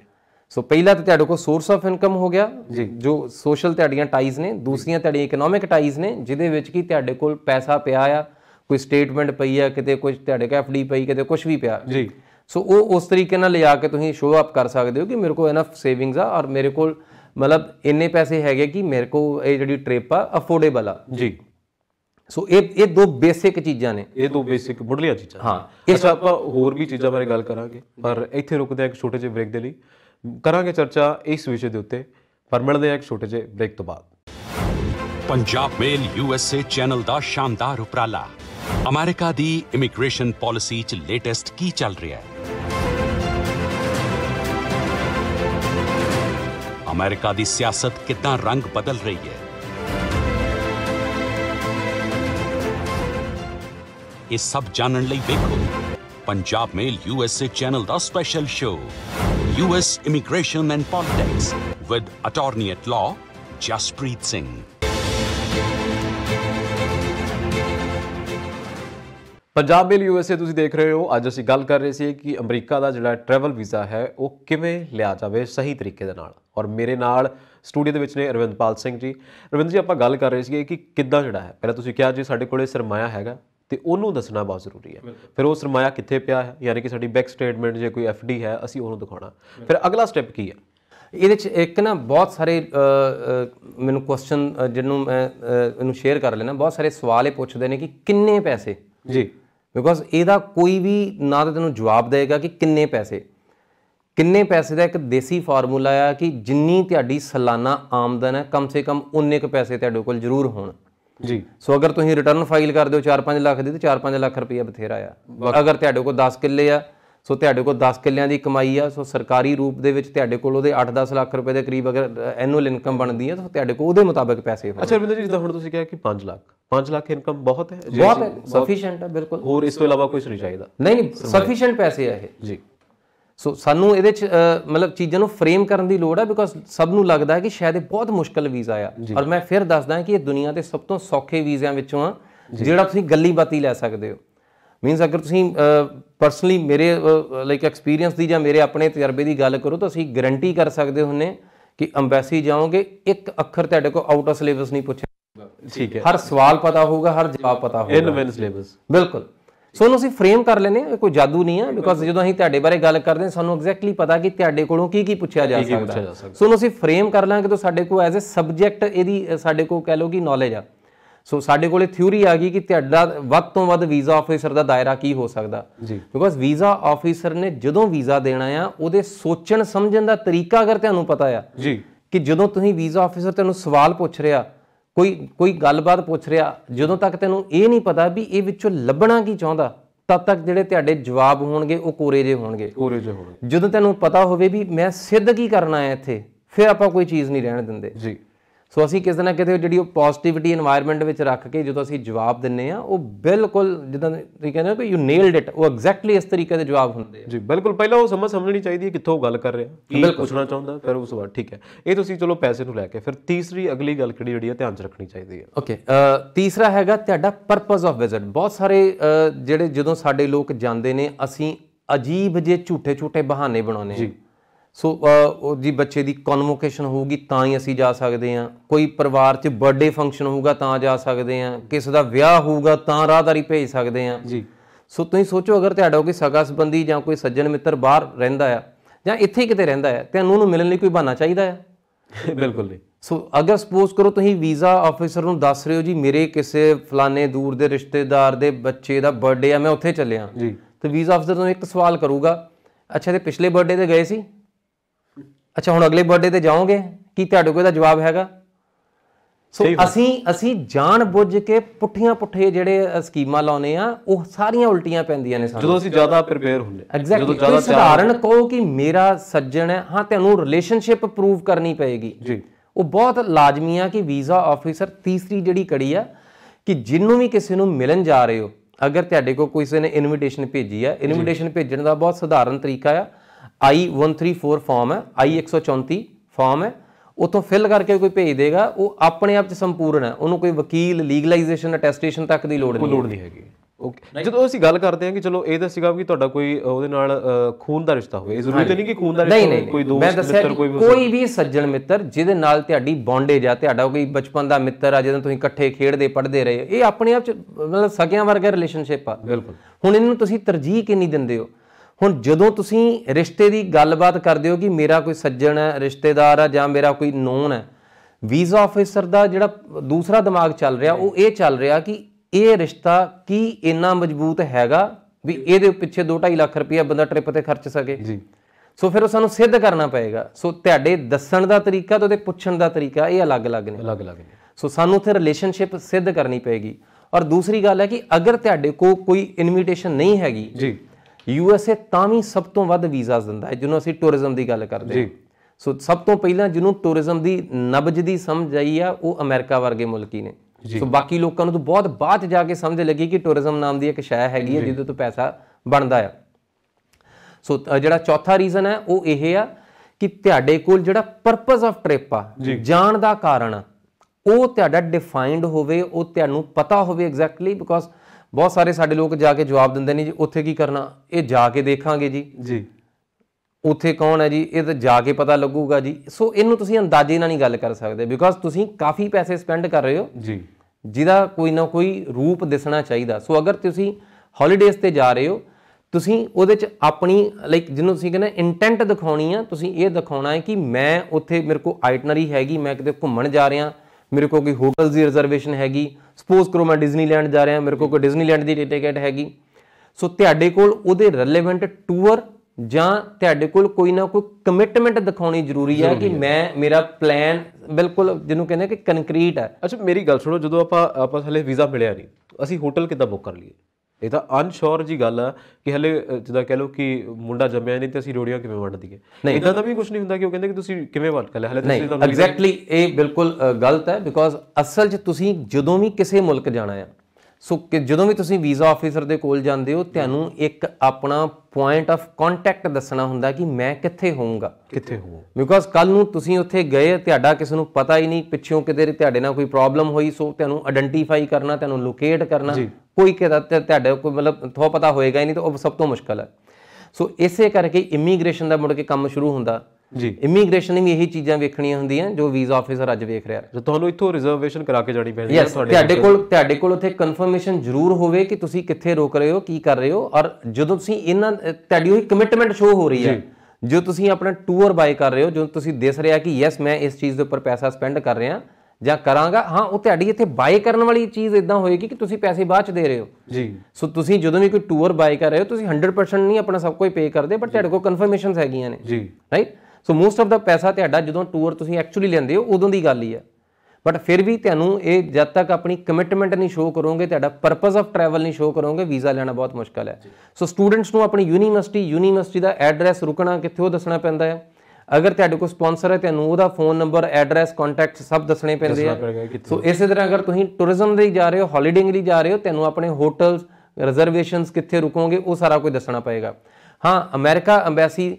ਸੋ ਪਹਿਲਾ ਤਾਂ ਤੁਹਾਡੇ ਕੋਲ ਸੋਰਸ ਆਫ ਇਨਕਮ ਹੋ ਗਿਆ ਜੀ ਜੋ ਸੋਸ਼ਲ ਤੁਹਾਡੀਆਂ ਟਾਈਜ਼ ਨੇ ਦੂਸਰੀਆਂ ਤੁਹਾਡੀਆਂ ਇਕਨੋਮਿਕ ਟਾਈਜ਼ ਨੇ ਜਿਹਦੇ ਵਿੱਚ ਕੀ ਤੁਹਾਡੇ ਕੋਲ ਪੈਸਾ ਪਿਆ ਆ ਕੋਈ ਸਟੇਟਮੈਂਟ ਪਈ ਆ ਕਿਤੇ ਕੁਝ ਤੁਹਾਡੇ ਕੋਲ ਐਫਡੀ ਪਈ ਕਿਤੇ ਕੁਝ ਵੀ ਪਿਆ ਜੀ ਸੋ ਉਹ ਉਸ ਤਰੀਕੇ ਨਾਲ ਲਿਆ ਕੇ ਤੁਸੀਂ ਸ਼ੋਅ ਅਪ ਕਰ ਸਕਦੇ ਹੋ ਕਿ ਮੇਰੇ ਕੋਲ ਇਨਫ ਸੇਵਿੰਗਸ ਆ ਔਰ ਮੇਰੇ ਕੋਲ ਮਤਲਬ ਇੰਨੇ ਪੈਸੇ ਹੈਗੇ ਕਿ ਮੇਰੇ ਕੋਲ ਇਹ ਜਿਹੜੀ ਟ੍ਰਿਪ ਆ ਅਫੋਰਡੇਬਲ ਆ ਜੀ ਸੋ ਇਹ ਇਹ ਦੋ ਬੇਸਿਕ ਚੀਜ਼ਾਂ ਨੇ ਇਹ ਦੋ ਬੇਸਿਕ ਮੁੱਢਲੀਆਂ ਚੀਜ਼ਾਂ ਹਾਂ ਇਸ ਆਪਾਂ ਹੋਰ ਵੀ ਚੀਜ਼ਾਂ ਬਾਰੇ ਗੱਲ ਕਰਾਂਗੇ ਪਰ ਇੱਥੇ ਰੁਕਦੇ ਆ ਇੱਕ ਛੋਟੇ ਜਿਹੇ ਬ੍ਰੇਕ ਦੇ ਲਈ ਕਰਾਂਗੇ ਚਰਚਾ ਇਸ ਵਿਸ਼ੇ ਦੇ ਉੱਤੇ ਪਰ ਮਿਲਦੇ ਆ ਇੱਕ ਛੋਟੇ ਜਿਹੇ ਬ੍ਰੇਕ ਤੋਂ ਬਾਅਦ ਪੰਜਾਬ ਮੇਲ ਯੂਐਸਏ ਚੈਨਲ ਦਾ ਸ਼ਾਨਦਾਰ ਉਪਰਾਲਾ ਅਮਰੀਕਾ ਦੀ ਇਮੀਗ੍ਰੇਸ਼ਨ ਪਾਲਿਸੀ 'ਚ ਲੇਟੈਸਟ ਕੀ ਚੱਲ ਰਿਹਾ ਹੈ ਅਮਰੀਕਾ ਦੀ ਸਿਆਸਤ ਕਿਦਾਂ ਰੰਗ ਬਦਲ ਰਹੀ ਹੈ ਇਹ ਸਭ ਜਾਣਨ ਲਈ ਵੇਖੋ ਪੰਜਾਬ ਮੇਲ ਯੂਐਸਏ ਚੈਨਲ ਦਾ special show US immigration and politics with attorney at law Jaspreet Singh Punjab mail USA ਤੁਸੀਂ ਦੇਖ ਰਹੇ ਹੋ ਅੱਜ ਅਸੀਂ ਗੱਲ ਕਰ ਰਹੇ ਸੀ ਕਿ ਅਮਰੀਕਾ ਦਾ ਜਿਹੜਾ ਟਰੈਵਲ ਵੀਜ਼ਾ ਹੈ ਉਹ ਕਿਵੇਂ ਲਿਆ ਜਾਵੇ ਸਹੀ ਤਰੀਕੇ ਦੇ ਨਾਲ ਔਰ ਮੇਰੇ ਨਾਲ ਸਟੂਡੀਓ ਦੇ ਵਿੱਚ ਨੇ ਅਰਵਿੰਦਪਾਲ ਸਿੰਘ ਜੀ ਅਰਵਿੰਦ ਜੀ ਆਪਾਂ ਗੱਲ ਕਰ ਰਹੇ ਸੀ ਕਿ ਕਿੱਦਾਂ ਜਿਹੜਾ ਹੈ ਪਹਿਲਾਂ ਤੁਸੀਂ ਕਿਹਾ ਜੀ ਸਾਡੇ ਕੋਲੇ ਸਰਮਾਇਆ ਹੈਗਾ ਤੇ ਉਹਨੂੰ ਦੱਸਣਾ ਬਹੁਤ ਜ਼ਰੂਰੀ ਹੈ ਫਿਰ ਉਹ ਸਰਮਾਇਆ ਕਿੱਥੇ ਪਿਆ ਹੈ ਯਾਨੀ ਕਿ ਸਾਡੀ ਬੈਕ ਸਟੇਟਮੈਂਟ ਜੇ ਕੋਈ ਐਫਡੀ ਹੈ ਅਸੀਂ ਉਹਨੂੰ ਦਿਖਾਉਣਾ ਫਿਰ ਅਗਲਾ ਸਟੈਪ ਕੀ ਹੈ ਇਹਦੇ ਚ ਇੱਕ ਨਾ ਬਹੁਤ ਸਾਰੇ ਮੈਨੂੰ ਕੁਐਸਚਨ ਜਿਹਨੂੰ ਮੈਂ ਇਹਨੂੰ ਸ਼ੇਅਰ ਕਰ ਲੈਣਾ ਬਹੁਤ ਸਾਰੇ ਸਵਾਲ ਇਹ ਪੁੱਛਦੇ ਨੇ ਕਿ ਕਿੰਨੇ ਪੈਸੇ ਜੀ ਬਿਕੋਜ਼ ਇਹਦਾ ਕੋਈ ਵੀ ਨਾ ਤਾਂ ਤੈਨੂੰ ਜਵਾਬ ਦੇਗਾ ਕਿ ਕਿੰਨੇ ਪੈਸੇ ਕਿੰਨੇ ਪੈਸੇ ਦਾ ਇੱਕ ਦੇਸੀ ਫਾਰਮੂਲਾ ਆ ਕਿ ਜਿੰਨੀ ਤੁਹਾਡੀ ਸਾਲਾਨਾ ਆਮਦਨ ਹੈ ਕਮ ਸੇ ਕਮ ਉਨੇ ਕ ਪੈਸੇ ਤੁਹਾਡੇ ਕੋਲ ਜ਼ਰੂਰ ਹੋਣ ਜੀ ਸੋ ਅਗਰ ਤੁਸੀਂ ਰਿਟਰਨ ਫਾਈਲ ਕਰਦੇ ਹੋ 4-5 ਲੱਖ ਦੀ ਤੇ 4-5 ਲੱਖ ਰੁਪਏ ਬਥੇਰਾ ਆ ਅਗਰ ਤੁਹਾਡੇ ਕੋਲ 10 ਕਿੱਲੇ ਆ ਸੋ ਤੁਹਾਡੇ ਕੋਲ 10 ਕਿੱਲਿਆਂ ਦੀ ਕਮਾਈ ਆ ਸੋ ਸਰਕਾਰੀ ਰੂਪ ਦੇ ਵਿੱਚ ਤੁਹਾਡੇ ਕੋਲ ਉਹਦੇ 8-10 ਲੱਖ ਰੁਪਏ ਦੇ ਕਰੀਬ ਅਗਰ ਐਨੂਅਲ ਇਨਕਮ ਬਣਦੀ ਆ ਤਾਂ ਤੁਹਾਡੇ ਕੋਲ ਉਹਦੇ ਮੁਤਾਬਕ ਪੈਸੇ ਹੋਣਗੇ ਅੱਛਾ ਰਵਿੰਦਰ ਜੀ ਜਿੱਦਾਂ ਹੁਣ ਤੁਸੀਂ ਕਿਹਾ ਕਿ 5 ਲੱਖ 5 ਲੱਖ ਇਨਕਮ ਬਹੁਤ ਹੈ ਬਹੁਤ ਹੈ ਸਫੀਸ਼ੀਐਂਟ ਹੈ ਬਿਲਕੁਲ ਹੋਰ ਇਸ ਤੋਂ ਇਲਾਵਾ ਕੁਝ ਨਹੀਂ ਚਾਹੀਦਾ ਨਹੀਂ ਨਹੀਂ ਸਫੀਸ਼ੀਐਂਟ ਪੈਸੇ ਆ ਇਹ ਜੀ ਸੋ ਸਾਨੂੰ ਇਹਦੇ ਚ ਮਤਲਬ ਚੀਜ਼ਾਂ ਨੂੰ ਫਰੇਮ ਕਰਨ ਦੀ ਲੋੜ ਹੈ ਬਿਕੋਜ਼ ਸਭ ਨੂੰ ਲੱਗਦਾ ਹੈ ਕਿ ਸ਼ਾਇਦ ਇਹ ਬਹੁਤ ਮੁਸ਼ਕਲ ਵੀਜ਼ਾ ਆ ਔਰ ਮੈਂ ਫਿਰ ਦੱਸਦਾ ਕਿ ਇਹ ਦੁਨੀਆ ਦੇ ਸਭ ਤੋਂ ਸੌਖੇ ਵੀਜ਼ਿਆਂ ਵਿੱਚੋਂ ਆ ਜਿਹੜਾ ਤੁਸੀਂ ਗੱਲੀ ਬਾਤੀ ਲੈ ਸਕਦੇ ਹੋ ਮੀਨਸ ਅਗਰ ਤੁਸੀਂ ਪਰਸਨਲੀ ਮੇਰੇ ਲਾਈਕ ਐਕਸਪੀਰੀਅੰਸ ਦੀ ਜਾਂ ਮੇਰੇ ਆਪਣੇ ਤਜਰਬੇ ਦੀ ਗੱਲ ਕਰੋ ਤਾਂ ਅਸੀਂ ਗਾਰੰਟੀ ਕਰ ਸਕਦੇ ਹੁੰਨੇ ਕਿ ਐਮਬੈਸੀ ਜਾਓਗੇ ਇੱਕ ਅੱਖਰ ਤੁਹਾਡੇ ਕੋਲ ਆਊਟ ਆਫ ਸਿਲੇਬਸ ਨਹੀਂ ਪੁੱਛੇਗਾ ਠੀਕ ਹੈ ਹਰ ਸਵਾਲ ਪਤਾ ਹੋਊਗਾ ਹਰ ਜਵਾਬ ਪਤਾ ਹੋਊਗਾ ਇਨ ਵਿਨ ਸਿਲੇਬਸ ਬਿਲਕੁਲ ਸੋ ਉਹਨੂੰ ਅਸੀਂ ਫਰੇਮ ਕਰ ਲੈਨੇ ਇਹ ਕੋਈ ਜਾਦੂ ਨਹੀਂ ਹੈ ਬਿਕੋਜ਼ ਜਦੋਂ ਅਸੀਂ ਤੁਹਾਡੇ ਬਾਰੇ ਗੱਲ ਕਰਦੇ ਹਾਂ ਸਾਨੂੰ ਐਗਜ਼ੈਕਟਲੀ ਪਤਾ ਕਿ ਤੁਹਾਡੇ ਕੋਲੋਂ ਕੀ ਕੀ ਪੁੱਛਿਆ ਜਾ ਸਕਦਾ ਸੋ ਉਹਨੂੰ ਅਸੀਂ ਫਰੇਮ ਕਰ ਲਾਂਗੇ ਤਾਂ ਸਾਡੇ ਕੋਲ ਐਜ਼ ਅ ਸਬਜੈਕਟ ਇਹਦੀ ਸਾਡੇ ਕੋਲ ਕਹਿ ਲੋ ਕਿ ਨੌਲੇਜ ਆ ਸੋ ਸਾਡੇ ਕੋਲੇ ਥਿਊਰੀ ਆ ਗਈ ਕਿ ਤੁਹਾਡਾ ਵੱਧ ਤੋਂ ਵੱਧ ਵੀਜ਼ਾ ਆਫੀਸਰ ਦਾ ਦਾਇਰਾ ਕੀ ਹੋ ਸਕਦਾ ਬਿਕੋਜ਼ ਵੀਜ਼ਾ ਆਫੀਸਰ ਨੇ ਜਦੋਂ ਵੀਜ਼ਾ ਦੇਣਾ ਆ ਉਹਦੇ ਸੋਚਣ ਸਮਝਣ ਦਾ ਤਰੀਕਾ ਅਗਰ ਤੁਹਾਨੂੰ ਪਤਾ ਆ ਜੀ ਕਿ ਜਦੋਂ ਤੁਸੀਂ ਵੀਜ਼ਾ ਆਫੀਸਰ ਤੁਹਾਨੂੰ ਸਵਾਲ ਪੁੱਛ ਰਿਹਾ ਕੋਈ ਕੋਈ ਗੱਲਬਾਤ ਪੁੱਛ ਰਿਹਾ ਜਦੋਂ ਤੱਕ ਤੈਨੂੰ ਇਹ ਨਹੀਂ ਪਤਾ ਵੀ ਇਹ ਵਿੱਚੋਂ ਲੱਭਣਾ ਕੀ ਚਾਹੁੰਦਾ ਤਦ ਤੱਕ ਜਿਹੜੇ ਤੁਹਾਡੇ ਜਵਾਬ ਹੋਣਗੇ ਉਹ ਕੋਰੇ ਜੇ ਹੋਣਗੇ ਕੋਰੇ ਜੇ ਹੋਣਗੇ ਜਦੋਂ ਤੈਨੂੰ ਪਤਾ ਹੋਵੇ ਵੀ ਮੈਂ ਸਿੱਧ ਕੀ ਕਰਨਾ ਹੈ ਇੱਥੇ ਫਿਰ ਆਪਾਂ ਕੋਈ ਚੀਜ਼ ਨਹੀਂ ਰਹਿਣ ਦਿੰਦੇ ਜੀ ਸੋ ਅਸੀਂ ਕਿਸੇ ਨਾ ਕਿਤੇ ਜਿਹੜੀ ਉਹ ਪੋਜ਼ਿਟਿਵਿਟੀ এনवायरमेंट ਵਿੱਚ ਰੱਖ ਕੇ ਜਦੋਂ ਅਸੀਂ ਜਵਾਬ ਦਿੰਨੇ ਆ ਉਹ ਬਿਲਕੁਲ ਜਿੱਦਾਂ ਤੁਸੀਂ ਕਹਿੰਦੇ ਹੋ ਕਿ ਯੂ ਨੇਲਡ ਇਟ ਉਹ ਐਗਜ਼ੈਕਟਲੀ ਇਸ ਤਰੀਕੇ ਦੇ ਜਵਾਬ ਹੁੰਦੇ ਆ ਜੀ ਬਿਲਕੁਲ ਪਹਿਲਾਂ ਉਹ ਸਮਝ ਸਮਝਣੀ ਚਾਹੀਦੀ ਹੈ ਕਿੱਥੋਂ ਗੱਲ ਕਰ ਰਿਹਾ ਕੀ ਪੁੱਛਣਾ ਚਾਹੁੰਦਾ ਫਿਰ ਉਸ ਵਾਰ ਠੀਕ ਹੈ ਇਹ ਤੁਸੀਂ ਚਲੋ ਪੈਸੇ ਨੂੰ ਲੈ ਕੇ ਫਿਰ ਤੀਸਰੀ ਅਗਲੀ ਗੱਲ ਕਿਹੜੀ ਜਿਹੜੀ ਹੈ ਧਿਆਨ ਚ ਰੱਖਣੀ ਚਾਹੀਦੀ ਹੈ ਓਕੇ ਤੀਸਰਾ ਹੈਗਾ ਤੁਹਾਡਾ ਪਰਪਸ ਆਫ ਵਿਜ਼ਿਟ ਬਹੁਤ ਸਾਰੇ ਜਿਹੜੇ ਜਦੋਂ ਸਾਡੇ ਲੋਕ ਜਾਂਦੇ ਨੇ ਅਸੀਂ ਅਜੀਬ ਜੇ ਝੂਠੇ ਝੂਠੇ ਬਹਾਨੇ ਬਣਾਉਨੇ ਸੋ ਜੀ ਬੱਚੇ ਦੀ ਕਨਵੋਕੇਸ਼ਨ ਹੋਊਗੀ ਤਾਂ ਹੀ ਅਸੀਂ ਜਾ ਸਕਦੇ ਆ ਕੋਈ ਪਰਿਵਾਰ 'ਚ ਬਰਥਡੇ ਫੰਕਸ਼ਨ ਹੋਊਗਾ ਤਾਂ ਜਾ ਸਕਦੇ ਆ ਕਿਸੇ ਦਾ ਵਿਆਹ ਹੋਊਗਾ ਤਾਂ ਰਾਹਦਾਰੀ ਭੇਜ ਸਕਦੇ ਆ ਜੀ ਸੋ ਤੁਸੀਂ ਸੋਚੋ ਅਗਰ ਤੁਹਾਡਾ ਕੋਈ ਸਗਾ ਸੰਬੰਧੀ ਜਾਂ ਕੋਈ ਸੱਜਣ ਮਿੱਤਰ ਬਾਹਰ ਰਹਿੰਦਾ ਆ ਜਾਂ ਇੱਥੇ ਕਿਤੇ ਰਹਿੰਦਾ ਆ ਤੁਹਾਨੂੰ ਉਹਨੂੰ ਮਿਲਣ ਲਈ ਕੋਈ ਬਹਾਨਾ ਚਾਹੀਦਾ ਆ [laughs] ਬਿਲਕੁਲ ਨਹੀਂ ਸੋ ਅਗਰ ਸਪੋਜ਼ ਕਰੋ ਤੁਸੀਂ ਵੀਜ਼ਾ ਆਫੀਸਰ ਨੂੰ ਦੱਸ ਰਹੇ ਹੋ ਜੀ ਮੇਰੇ ਕਿਸੇ ਫਲਾਣੇ ਦੂਰ ਦੇ ਰਿਸ਼ਤੇਦਾਰ ਦੇ ਬੱਚੇ ਦਾ ਬਰਥਡੇ ਆ ਮੈਂ ਉੱਥੇ ਚੱਲਿਆ ਜੀ ਤੇ ਵੀਜ਼ਾ ਆਫੀਸਰ ਤੁਹਾਨੂੰ ਇੱਕ ਸਵਾਲ ਕਰੂਗਾ ਅੱਛਾ ਤੇ ਪਿਛਲੇ ਬਰਥਡੇ ਤੇ ਗਏ ਸੀ ਅੱਛਾ ਹੁਣ ਅਗਲੇ ਬਰਥਡੇ ਤੇ ਜਾਓਗੇ ਕੀ ਤੁਹਾਡੇ ਕੋਲ ਇਹਦਾ ਜਵਾਬ ਹੈਗਾ ਸੋ ਅਸੀਂ ਅਸੀਂ ਜਾਣ ਬੁੱਝ ਕੇ ਪੁੱਠੀਆਂ ਪੁੱਠੇ ਜਿਹੜੇ ਸਕੀਮਾਂ ਲਾਉਨੇ ਆ ਉਹ ਸਾਰੀਆਂ ਉਲਟੀਆਂ ਪੈਂਦੀਆਂ ਨੇ ਸਾਨੂੰ ਜਦੋਂ ਅਸੀਂ ਜ਼ਿਆਦਾ ਪ੍ਰੀਪੇਅਰ ਹੁੰਦੇ ਜਦੋਂ ਜ਼ਿਆਦਾ ਸਧਾਰਨ ਕਹੋ ਕਿ ਮੇਰਾ ਸੱਜਣ ਹੈ ਹਾਂ ਤੁਹਾਨੂੰ ਰਿਲੇਸ਼ਨਸ਼ਿਪ ਪ੍ਰੂਵ ਕਰਨੀ ਪਏਗੀ ਜੀ ਉਹ ਬਹੁਤ ਲਾਜ਼ਮੀ ਆ ਕਿ ਵੀਜ਼ਾ ਆਫੀਸਰ ਤੀਸਰੀ ਜਿਹੜੀ ਕੜੀ ਆ ਕਿ ਜਿੰਨੂੰ ਵੀ ਕਿਸੇ ਨੂੰ ਮਿਲਣ ਜਾ ਰਹੇ ਹੋ ਅਗਰ ਤੁਹਾਡੇ ਕੋਲ ਕਿਸੇ ਨੇ ਇਨਵੀਟੇਸ਼ਨ ਭੇਜੀ ਆ ਇਨਵੀਟੇਸ਼ਨ ਭੇਜਣ ਦਾ ਬਹੁਤ ਸਧਾਰਨ ਤਰੀਕਾ ਆ I134 ਫਾਰਮ ਹੈ I134 ਫਾਰਮ ਹੈ ਉਥੋਂ ਫਿਲ ਕਰਕੇ ਕੋਈ ਭੇਜ ਦੇਗਾ ਉਹ ਆਪਣੇ ਆਪ ਚ ਸੰਪੂਰਨ ਹੈ ਉਹਨੂੰ ਕੋਈ ਵਕੀਲ ਲੀਗਲਾਈਜੇਸ਼ਨ ਅਟੈਸਟੇਸ਼ਨ ਤੱਕ ਦੀ ਲੋੜ ਨਹੀਂ ਲੋੜ ਨਹੀਂ ਹੈਗੀ ਓਕੇ ਜਦੋਂ ਅਸੀਂ ਗੱਲ ਕਰਦੇ ਹਾਂ ਕਿ ਚਲੋ ਇਹ ਤਾਂ ਸੀਗਾ ਕਿ ਤੁਹਾਡਾ ਕੋਈ ਉਹਦੇ ਨਾਲ ਖੂਨ ਦਾ ਰਿਸ਼ਤਾ ਹੋਵੇ ਇਹ ਜ਼ਰੂਰੀ ਤਾਂ ਨਹੀਂ ਕਿ ਖੂਨ ਦਾ ਰਿਸ਼ਤਾ ਹੋਵੇ ਕੋਈ ਦੋਸਤ ਮਿੱਤਰ ਕੋਈ ਕੋਈ ਵੀ ਸੱਜਣ ਮਿੱਤਰ ਜਿਹਦੇ ਨਾਲ ਤੁਹਾਡੀ ਬੌਂਡੇਜ ਆ ਤੁਹਾਡਾ ਕੋਈ ਬਚਪਨ ਦਾ ਮਿੱਤਰ ਆ ਜਿਹਦੇ ਨਾਲ ਤੁਸੀਂ ਇਕੱਠੇ ਖੇਡਦੇ ਪੜ੍ਹਦੇ ਰਹੇ ਇਹ ਆਪਣੇ ਆਪ ਚ ਮਤਲਬ ਸਕਿਆਂ ਵਰਗਾ ਰਿਲੇਸ਼ਨਸ਼ਿਪ ਆ ਬਿਲਕੁਲ ਹੁਣ ਇਹਨੂੰ ਤੁਸੀਂ ਤਰਜੀਹ ਕਿੰਨੀ ਦਿੰਦੇ ਹੋ ਹੁਣ ਜਦੋਂ ਤੁਸੀਂ ਰਿਸ਼ਤੇ ਦੀ ਗੱਲਬਾਤ ਕਰਦੇ ਹੋ ਕਿ ਮੇਰਾ ਕੋਈ ਸੱਜਣ ਹੈ ਰਿਸ਼ਤੇਦਾਰ ਹੈ ਜਾਂ ਮੇਰਾ ਕੋਈ ਨੋਨ ਹੈ ਵੀਜ਼ਾ ਆਫੀਸਰ ਦਾ ਜਿਹੜਾ ਦੂਸਰਾ ਦਿਮਾਗ ਚੱਲ ਰਿਹਾ ਉਹ ਇਹ ਚੱਲ ਰਿਹਾ ਕਿ ਇਹ ਰਿਸ਼ਤਾ ਕੀ ਇੰਨਾ ਮਜ਼ਬੂਤ ਹੈਗਾ ਵੀ ਇਹਦੇ ਪਿੱਛੇ 2.5 ਲੱਖ ਰੁਪਏ ਬੰਦਾ ਟ੍ਰਿਪ ਤੇ ਖਰਚ ਸਕੇ ਜੀ ਸੋ ਫਿਰ ਉਹ ਸਾਨੂੰ ਸਿੱਧ ਕਰਨਾ ਪਏਗਾ ਸੋ ਤੁਹਾਡੇ ਦੱਸਣ ਦਾ ਤਰੀਕਾ ਤੇ ਉਹਦੇ ਪੁੱਛਣ ਦਾ ਤਰੀਕਾ ਇਹ ਅਲੱਗ-ਅਲੱਗ ਨੇ ਅਲੱਗ-ਅਲੱਗ ਨੇ ਸੋ ਸਾਨੂੰ ਤੇ ਰਿਲੇਸ਼ਨਸ਼ਿਪ ਸਿੱਧ ਕਰਨੀ ਪਏਗੀ ਔਰ ਦੂਸਰੀ ਗੱਲ ਹੈ ਕਿ ਅਗਰ ਤੁਹਾਡੇ ਕੋ ਕੋਈ ਇਨਵੀਟੇਸ਼ਨ ਨਹੀਂ ਹੈਗੀ ਜੀ ਯੂ ਐਸ ਏ ਤਾਂ ਵੀ ਸਭ ਤੋਂ ਵੱਧ ਵੀਜ਼ਾਸ ਦਿੰਦਾ ਹੈ ਜਿਹਨੂੰ ਅਸੀਂ ਟੂਰਿਜ਼ਮ ਦੀ ਗੱਲ ਕਰਦੇ ਹਾਂ ਸੋ ਸਭ ਤੋਂ ਪਹਿਲਾਂ ਜਿਹਨੂੰ ਟੂਰਿਜ਼ਮ ਦੀ ਨਬਜ ਦੀ ਸਮਝ ਆਈ ਆ ਉਹ ਅਮਰੀਕਾ ਵਰਗੇ ਮੁਲਕੀ ਨੇ ਸੋ ਬਾਕੀ ਲੋਕਾਂ ਨੂੰ ਤਾਂ ਬਹੁਤ ਬਾਅਦ ਜਾ ਕੇ ਸਮਝ ਲੱਗੀ ਕਿ ਟੂਰਿਜ਼ਮ ਨਾਮ ਦੀ ਇੱਕ ਸ਼ੈ ਹੈਗੀ ਹੈ ਜਿਹਦੇ ਤੋਂ ਪੈਸਾ ਬਣਦਾ ਆ ਸੋ ਜਿਹੜਾ ਚੌਥਾ ਰੀਜ਼ਨ ਹੈ ਉਹ ਇਹ ਆ ਕਿ ਤੁਹਾਡੇ ਕੋਲ ਜਿਹੜਾ ਪਰਪਸ ਆਫ ਟ੍ਰਿਪ ਆ ਜਾਣ ਦਾ ਕਾਰਨ ਉਹ ਤੁਹਾਡਾ ਡਿਫਾਈਨਡ ਹੋਵੇ ਉਹ ਤੁਹਾਨੂੰ ਪਤਾ ਹੋਵੇ ਐਗਜ਼ੈਕਟਲੀ ਬਿਕੋਜ਼ ਬਹੁਤ ਸਾਰੇ ਸਾਡੇ ਲੋਕ ਜਾ ਕੇ ਜਵਾਬ ਦਿੰਦੇ ਨੇ ਜੀ ਉੱਥੇ ਕੀ ਕਰਨਾ ਇਹ ਜਾ ਕੇ ਦੇਖਾਂਗੇ ਜੀ ਜੀ ਉੱਥੇ ਕੌਣ ਹੈ ਜੀ ਇਹ ਤਾਂ ਜਾ ਕੇ ਪਤਾ ਲੱਗੂਗਾ ਜੀ ਸੋ ਇਹਨੂੰ ਤੁਸੀਂ ਅੰਦਾਜ਼ੇ ਨਾਲ ਨਹੀਂ ਗੱਲ ਕਰ ਸਕਦੇ ਬਿਕੋਜ਼ ਤੁਸੀਂ ਕਾਫੀ ਪੈਸੇ ਸਪੈਂਡ ਕਰ ਰਹੇ ਹੋ ਜੀ ਜਿਹਦਾ ਕੋਈ ਨਾ ਕੋਈ ਰੂਪ ਦਿਸਣਾ ਚਾਹੀਦਾ ਸੋ ਅਗਰ ਤੁਸੀਂ ਹੌਲੀਡੇਜ਼ ਤੇ ਜਾ ਰਹੇ ਹੋ ਤੁਸੀਂ ਉਹਦੇ ਚ ਆਪਣੀ ਲਾਈਕ ਜਿਹਨੂੰ ਤੁਸੀਂ ਕਹਿੰਦੇ ਇੰਟੈਂਟ ਦਿਖਾਉਣੀ ਆ ਤੁਸੀਂ ਇਹ ਦਿਖਾਉਣਾ ਹੈ ਕਿ ਮੈਂ ਉੱਥੇ ਮੇਰੇ ਕੋ ਆਈਟਨਰੀ ਹੈਗੀ ਮੈਂ ਕਿਤੇ ਘੁੰਮਣ ਜਾ ਰਿਹਾ ਮੇਰੇ ਕੋਲ ਕੋਈ ਹੋਟਲ ਦੀ ਰਿਜ਼ਰਵੇਸ਼ਨ ਹੈਗੀ ਸਪੋਜ਼ ਕਰੋ ਮੈਂ ਡਿਜ਼ਨੀਲੈਂਡ ਜਾ ਰਿਹਾ ਮੇਰੇ ਕੋਲ ਕੋਈ ਡਿਜ਼ਨੀਲੈਂਡ ਦੀ ਟਿਕਟ ਹੈਗੀ ਸੋ ਤੁਹਾਡੇ ਕੋਲ ਉਹਦੇ ਰਿਲੇਵੈਂਟ ਟੂਰ ਜਾਂ ਤੁਹਾਡੇ ਕੋਲ ਕੋਈ ਨਾ ਕੋਈ ਕਮਿਟਮੈਂਟ ਦਿਖਾਉਣੀ ਜ਼ਰੂਰੀ ਹੈ ਕਿ ਮੈਂ ਮੇਰਾ ਪਲਾਨ ਬਿਲਕੁਲ ਜਿਹਨੂੰ ਕਹਿੰਦੇ ਕਿ ਕੰਕਰੀਟ ਹੈ ਅੱਛਾ ਮੇਰੀ ਗੱਲ ਸੁਣੋ ਜਦੋਂ ਆਪਾਂ ਆਪਾਂ ਹਲੇ ਵੀਜ਼ਾ ਮਿਲਿਆ ਨਹੀਂ ਅਸੀਂ ਹੋਟਲ ਕਿੱਦਾਂ ਬੁੱਕ ਕਰ ਲਈਏ ਇਹ ਤਾਂ ਅਨਸ਼ੋਰ ਜੀ ਗੱਲ ਆ ਕਿ ਹਲੇ ਜਿਦਾ ਕਹ ਲਓ ਕਿ ਮੁੰਡਾ ਜੰਮਿਆ ਨਹੀਂ ਤੇ ਅਸੀਂ ਰੋੜੀਆਂ ਕਿਵੇਂ ਵੰਡ ਦਈਏ ਇਦਾਂ ਦਾ ਵੀ ਕੁਝ ਨਹੀਂ ਹੁੰਦਾ ਕਿ ਉਹ ਕਹਿੰਦੇ ਕਿ ਤੁਸੀਂ ਕਿਵੇਂ ਵੰਡ ਕਰ ਲਿਆ ਹਲੇ ਤੁਸੀਂ ਤਾਂ ਐਗਜ਼ੈਕਟਲੀ ਇਹ ਬਿਲਕੁਲ ਗਲਤ ਹੈ ਬਿਕੋਜ਼ ਅਸਲ 'ਚ ਤੁਸੀਂ ਜਦੋਂ ਵੀ ਕਿਸੇ ਮੁਲਕ ਜਾਣਾ ਹੈ ਸੋ ਕਿ ਜਦੋਂ ਵੀ ਤੁਸੀਂ ਵੀਜ਼ਾ ਆਫੀਸਰ ਦੇ ਕੋਲ ਜਾਂਦੇ ਹੋ ਤੁਹਾਨੂੰ ਇੱਕ ਆਪਣਾ ਪੁਆਇੰਟ ਆਫ ਕੰਟੈਕਟ ਦੱਸਣਾ ਹੁੰਦਾ ਕਿ ਮੈਂ ਕਿੱਥੇ ਹੋਊਂਗਾ ਕਿੱਥੇ ਹੋਊਂ ਬਿਕੋਜ਼ ਕੱਲ ਨੂੰ ਤੁਸੀਂ ਉੱਥੇ ਗਏ ਤੁਹਾਡਾ ਕਿਸੇ ਨੂੰ ਪਤਾ ਹੀ ਨਹੀਂ ਪਿੱਛੋਂ ਕਿਤੇ ਤੁਹਾਡੇ ਨਾਲ ਕੋਈ ਪ੍ਰੋਬਲਮ ਹੋਈ ਸੋ ਤੁਹਾਨੂੰ ਆਇਡੈਂਟੀਫਾਈ ਕਰਨਾ ਤੁਹਾਨੂੰ ਲੋਕੇਟ ਕਰਨਾ ਕੋਈ ਕਿਹਦਾ ਤੁਹਾਡੇ ਕੋਈ ਮਤਲਬ ਥੋ ਪਤਾ ਹੋਏਗਾ ਹੀ ਨਹੀਂ ਤਾਂ ਉਹ ਸਭ ਤੋਂ ਮੁਸ਼ਕਲ ਹੈ ਸੋ ਇਸੇ ਕਰਕੇ ਇਮੀਗ੍ਰੇਸ਼ਨ ਦਾ ਮੁੜ ਕੇ ਕੰਮ ਸ਼ੁਰੂ ਹੁੰਦਾ ਜੀ ਇਮੀਗ੍ਰੇਸ਼ਨ ਵੀ ਇਹੀ ਚੀਜ਼ਾਂ ਵੇਖਣੀਆਂ ਹੁੰਦੀਆਂ ਜੋ ਵੀਜ਼ਾ ਆਫੀਸਰ ਅੱਜ ਵੇਖ ਰਿਹਾ ਜੇ ਤੁਹਾਨੂੰ ਇੱਥੋਂ ਰਿਜ਼ਰਵੇਸ਼ਨ ਕਰਾ ਕੇ ਜਾਣੀ ਪੈਣੀ ਹੈ ਤੁਹਾਡੇ ਤੁਹਾਡੇ ਕੋਲ ਤੁਹਾਡੇ ਕੋਲ ਉੱਥੇ ਕਨਫਰਮੇਸ਼ਨ ਜ਼ਰੂਰ ਹੋਵੇ ਕਿ ਤੁਸੀਂ ਕਿੱਥੇ ਰੋਕ ਰਹੇ ਹੋ ਕੀ ਕਰ ਰਹੇ ਹੋ ਔਰ ਜਦੋਂ ਤੁਸੀਂ ਇਹਨਾਂ ਤੁਹਾਡੀ ਉਹ ਕਮਿਟਮੈਂਟ ਸ਼ੋ ਹੋ ਰਹੀ ਹੈ ਜੋ ਤੁਸੀਂ ਆਪਣਾ ਟੂਰ ਬਾਈ ਕਰ ਰਹੇ ਹੋ ਜੋ ਤੁਸੀਂ ਦਿਸ ਰਿਹਾ ਕਿ ਯੈਸ ਮੈਂ ਇਸ ਚੀਜ਼ ਦੇ ਉੱਪਰ ਪੈਸਾ ਸਪੈਂਡ ਕਰ ਰਿਹਾ ਜਾਂ ਕਰਾਂਗਾ ਹਾਂ ਉਹ ਤੁਹਾਡੀ ਇੱਥੇ ਬਾਈ ਕਰਨ ਵਾਲੀ ਚੀਜ਼ ਇਦਾਂ ਹੋਏਗੀ ਕਿ ਤੁਸੀਂ ਪੈਸੇ ਬਾਅਦ ਚ ਦੇ ਰਹੇ ਹੋ ਜੀ ਸੋ ਤੁਸੀਂ ਜਦੋਂ ਵੀ ਕੋਈ ਟੂਰ ਬਾਈ ਕਰ ਰਹੇ ਹੋ ਤੁਸੀਂ 100% ਨਹੀਂ ਆਪਣਾ ਸਭ ਕੁਝ ਪੇ ਕਰਦੇ ਪਰ ਤੁਹਾਡੇ ਕੋਲ ਕਨਫਰਮੇਸ਼ਨਸ ਹੈਗੀਆਂ ਨੇ ਜੀ ਰਾਈਟ ਸੋ ਮੋਸਟ ਆਫ ਦਾ ਪੈਸਾ ਤੁਹਾਡਾ ਜਦੋਂ ਟੂਰ ਤੁਸੀਂ ਐਕਚੁਅਲੀ ਲੈਂਦੇ ਹੋ ਉਦੋਂ ਦੀ ਗੱਲ ਹੀ ਹੈ ਬਟ ਫਿਰ ਵੀ ਤੁਹਾਨੂੰ ਇਹ ਜਦ ਤੱਕ ਆਪਣੀ ਕਮਿਟਮੈਂਟ ਨਹੀਂ ਸ਼ੋਅ ਕਰੋਗੇ ਤੁਹਾਡਾ ਪਰਪਸ ਆਫ ਟਰੈਵਲ ਨਹੀਂ ਸ਼ੋਅ ਕਰੋਗੇ ਵੀਜ਼ਾ ਲੈਣਾ ਬਹੁਤ ਮੁਸ਼ਕਲ ਹੈ ਸੋ ਸਟੂਡੈਂਟਸ ਨੂੰ ਆਪਣੀ ਯੂਨੀਵਰਸਿਟੀ ਯੂਨੀਵਰਸਿਟੀ ਦਾ ਐਡਰੈਸ ਰੁਕਣਾ ਕਿੱਥੇ ਉਹ ਦੱਸਣਾ ਪੈਂਦਾ ਹੈ ਅਗਰ ਤੁਹਾਡੇ ਕੋਲ ਸਪான்ਸਰ ਹੈ ਤੁਹਾਨੂੰ ਉਹਦਾ ਫੋਨ ਨੰਬਰ ਐਡਰੈਸ ਕੰਟੈਕਟ ਸਭ ਦੱਸਣੇ ਪੈਂਦੇ ਆ ਸੋ ਇਸੇ ਤਰ੍ਹਾਂ ਅਗਰ ਤੁਸੀਂ ਟੂਰਿਜ਼ਮ ਲਈ ਜਾ ਰਹੇ ਹੋ ਹੌਲੀਡੇਇੰਗ ਲਈ ਜਾ ਰਹੇ ਹੋ ਤੁਹਾਨੂੰ ਆਪਣੇ ਹੋਟਲਸ ਰਿਜ਼ਰਵੇਸ਼ਨਸ ਕਿੱਥੇ ਰੁਕੋਗੇ ਉਹ ਸਾਰਾ ਕੁਝ ਦੱਸਣਾ ਪਏਗਾ ਹਾਂ ਅਮਰੀਕਾ ਐਮਬੈਸੀ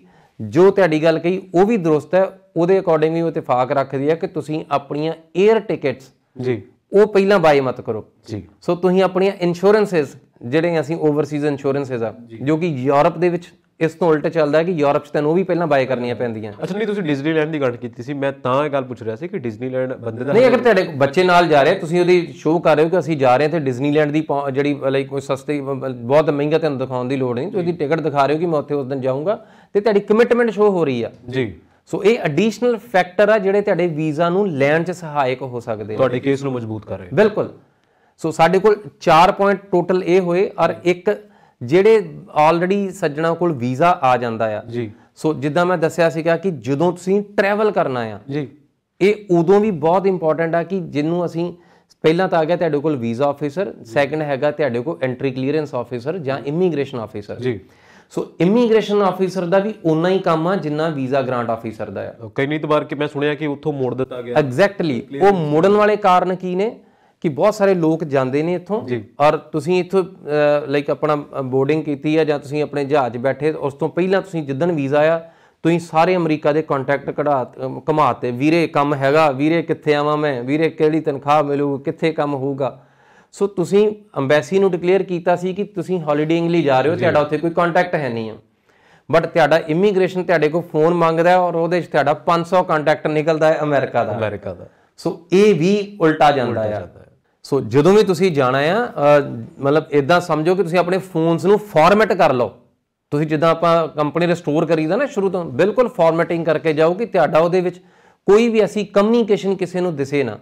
ਜੋ ਤੁਹਾਡੀ ਗੱਲ ਕਹੀ ਉਹ ਵੀ ਦਰੁਸਤ ਹੈ ਉਹਦੇ ਅਕੋਰਡਿੰਗ ਵੀ ਉਹ ਇਤਫਾਕ ਰੱਖਦੀ ਹੈ ਕਿ ਤੁਸੀਂ ਆਪਣੀਆਂ 에ਅਰ ਟਿਕਟਸ ਜੀ ਉਹ ਪਹਿਲਾਂ ਬਾਏ ਮਤ ਕਰੋ ਜੀ ਸੋ ਤੁਸੀਂ ਆਪਣੀਆਂ ਇੰਸ਼ੋਰੈਂਸਸ ਜਿਹੜੇ ਅਸੀਂ ਓਵਰਸੀਜ਼ ਇੰਸ਼ੋਰੈਂਸਸ ਆ ਜੋ ਕਿ ਯੂਰਪ ਦੇ ਵਿੱਚ ਇਸ ਤੋਂ ਉਲਟ ਚੱਲਦਾ ਹੈ ਕਿ ਯੂਰਪ 'ਚ ਤੈਨੂੰ ਉਹ ਵੀ ਪਹਿਲਾਂ ਬਾਏ ਕਰਨੀਆਂ ਪੈਂਦੀਆਂ ਅੱਛਾ ਨਹੀਂ ਤੁਸੀਂ ਡਿਜ਼ਨੀਲੈਂਡ ਦੀ ਗੱਲ ਕੀਤੀ ਸੀ ਮੈਂ ਤਾਂ ਇਹ ਗੱਲ ਪੁੱਛ ਰਿਹਾ ਸੀ ਕਿ ਡਿਜ਼ਨੀਲੈਂਡ ਬੰਦੇ ਦਾ ਨਹੀਂ ਅਗਰ ਤੁਹਾਡੇ ਬੱਚੇ ਨਾਲ ਜਾ ਰਹੇ ਤੁਸੀਂ ਉਹਦੀ ਸ਼ੋਅ ਕਰ ਰਹੇ ਹੋ ਕਿ ਅਸੀਂ ਜਾ ਰਹੇ ਹਾਂ ਤੇ ਡਿਜ਼ਨੀਲੈਂਡ ਦੀ ਜਿਹੜੀ ਲਾਈਕ ਕੋਈ ਸਸਤੀ ਬਹੁਤ ਮਹਿੰਗਾ ਤੁਹਾਨੂੰ ਦਿਖਾਉਣ ਦੀ ਲੋੜ ਨਹੀਂ ਤੁਸੀਂ ਉਹਦੀ ਟਿਕਟ ਦਿਖਾ ਰਹੇ ਹੋ ਕਿ ਮੈਂ ਉੱਥੇ ਉਸ ਦਿਨ ਜਾਊਂਗਾ ਤੇ ਤੁਹਾਡੀ ਕਮਿਟਮੈਂਟ ਸ਼ੋਅ ਹੋ ਰਹੀ ਆ ਜੀ ਸੋ ਇਹ ਐਡੀਸ਼ਨਲ ਫੈਕਟਰ ਆ ਜਿਹੜੇ ਤੁਹਾਡੇ ਵੀਜ਼ਾ ਨੂੰ ਲੈਣ 'ਚ ਸਹਾਇਕ ਹੋ ਸਕਦੇ ਤੁਹਾਡੇ ਕੇਸ ਨੂੰ ਮਜ਼ਬੂਤ ਕਰ ਰਹੇ ਬਿਲਕੁਲ ਸੋ ਸਾਡੇ ਕੋਲ 4 ਪੁਆਇੰਟ ਟੋਟਲ ਇਹ ਹੋਏ ਔਰ ਇੱਕ ਜਿਹੜੇ ਆਲਰੇਡੀ ਸੱਜਣਾ ਕੋਲ ਵੀਜ਼ਾ ਆ ਜਾਂਦਾ ਆ ਜੀ ਸੋ ਜਿੱਦਾਂ ਮੈਂ ਦੱਸਿਆ ਸੀਗਾ ਕਿ ਜਦੋਂ ਤੁਸੀਂ ਟਰੈਵਲ ਕਰਨਾ ਆ ਜੀ ਇਹ ਉਦੋਂ ਵੀ ਬਹੁਤ ਇੰਪੋਰਟੈਂਟ ਆ ਕਿ ਜਿੰਨੂੰ ਅਸੀਂ ਪਹਿਲਾਂ ਤਾਂ ਆ ਗਿਆ ਤੁਹਾਡੇ ਕੋਲ ਵੀਜ਼ਾ ਆਫੀਸਰ ਸੈਕੰਡ ਹੈਗਾ ਤੁਹਾਡੇ ਕੋਲ ਐਂਟਰੀ ਕਲੀਅਰੈਂਸ ਆਫੀਸਰ ਜਾਂ ਇਮੀਗ੍ਰੇਸ਼ਨ ਆਫੀਸਰ ਜੀ ਸੋ ਇਮੀਗ੍ਰੇਸ਼ਨ ਆਫੀਸਰ ਦਾ ਵੀ ਉਨਾ ਹੀ ਕੰਮ ਆ ਜਿੰਨਾ ਵੀਜ਼ਾ ਗ੍ਰਾਂਟ ਆਫੀਸਰ ਦਾ ਆ ਕਈ ਨਹੀਂ ਵਾਰ ਕਿ ਮੈਂ ਸੁਣਿਆ ਕਿ ਉੱਥੋਂ ਮੋੜ ਦਿੱਤਾ ਗਿਆ ਐਗਜ਼ੈਕਟਲੀ ਉਹ ਮੋੜਨ ਵਾਲੇ ਕਾਰਨ ਕੀ ਨੇ ਕਿ ਬਹੁਤ ਸਾਰੇ ਲੋਕ ਜਾਂਦੇ ਨੇ ਇੱਥੋਂ ਔਰ ਤੁਸੀਂ ਇੱਥੋਂ ਲਾਈਕ ਆਪਣਾ ਬੋਰਡਿੰਗ ਕੀਤੀ ਆ ਜਾਂ ਤੁਸੀਂ ਆਪਣੇ ਜਹਾਜ਼ ਬੈਠੇ ਉਸ ਤੋਂ ਪਹਿਲਾਂ ਤੁਸੀਂ ਜਿੱਦਣ ਵੀਜ਼ਾ ਆਇਆ ਤੁਸੀਂ ਸਾਰੇ ਅਮਰੀਕਾ ਦੇ ਕੰਟੈਕਟ ਕਢਾ ਕਮਾਤੇ ਵੀਰੇ ਕੰਮ ਹੈਗਾ ਵੀਰੇ ਕਿੱਥੇ ਆਵਾਂ ਮੈਂ ਵੀਰੇ ਕਿਹੜੀ ਤਨਖਾਹ ਮਿਲੂ ਕਿੱਥੇ ਕੰਮ ਹੋਊਗਾ ਸੋ ਤੁਸੀਂ ਐਮਬੈਸੀ ਨੂੰ ਡਿਕਲੇਅਰ ਕੀਤਾ ਸੀ ਕਿ ਤੁਸੀਂ ਹੌਲੀਡੇਇੰਗ ਲਈ ਜਾ ਰਹੇ ਹੋ ਤੁਹਾਡਾ ਉੱਥੇ ਕੋਈ ਕੰਟੈਕਟ ਹੈ ਨਹੀਂ ਆ ਬਟ ਤੁਹਾਡਾ ਇਮੀਗ੍ਰੇਸ਼ਨ ਤੁਹਾਡੇ ਕੋਲ ਫੋਨ ਮੰਗਦਾ ਔਰ ਉਹਦੇ ਵਿੱਚ ਤੁਹਾਡਾ 500 ਕੰਟੈਕਟ ਨਿਕਲਦਾ ਹੈ ਅਮਰੀਕਾ ਦਾ ਅਮਰੀਕਾ ਦਾ ਸੋ ਇਹ ਵੀ ਉਲਟਾ ਜਾਂਦਾ ਹੈ ਸੋ ਜਦੋਂ ਵੀ ਤੁਸੀਂ ਜਾਣਾ ਆ ਮਤਲਬ ਇਦਾਂ ਸਮਝੋ ਕਿ ਤੁਸੀਂ ਆਪਣੇ ਫੋਨਸ ਨੂੰ ਫਾਰਮੈਟ ਕਰ ਲਓ ਤੁਸੀਂ ਜਿੱਦਾਂ ਆਪਾਂ ਕੰਪਨੀ ਰੈਸਟੋਰ ਕਰੀਦਾ ਨਾ ਸ਼ੁਰੂ ਤੋਂ ਬਿਲਕੁਲ ਫਾਰਮੈਟਿੰਗ ਕਰਕੇ ਜਾਓ ਕਿ ਤੁਹਾਡਾ ਉਹਦੇ ਵਿੱਚ ਕੋਈ ਵੀ ਅਸੀਂ ਕਮਿਊਨੀਕੇਸ਼ਨ ਕਿਸੇ ਨੂੰ ਦਿਸੇ ਨਾ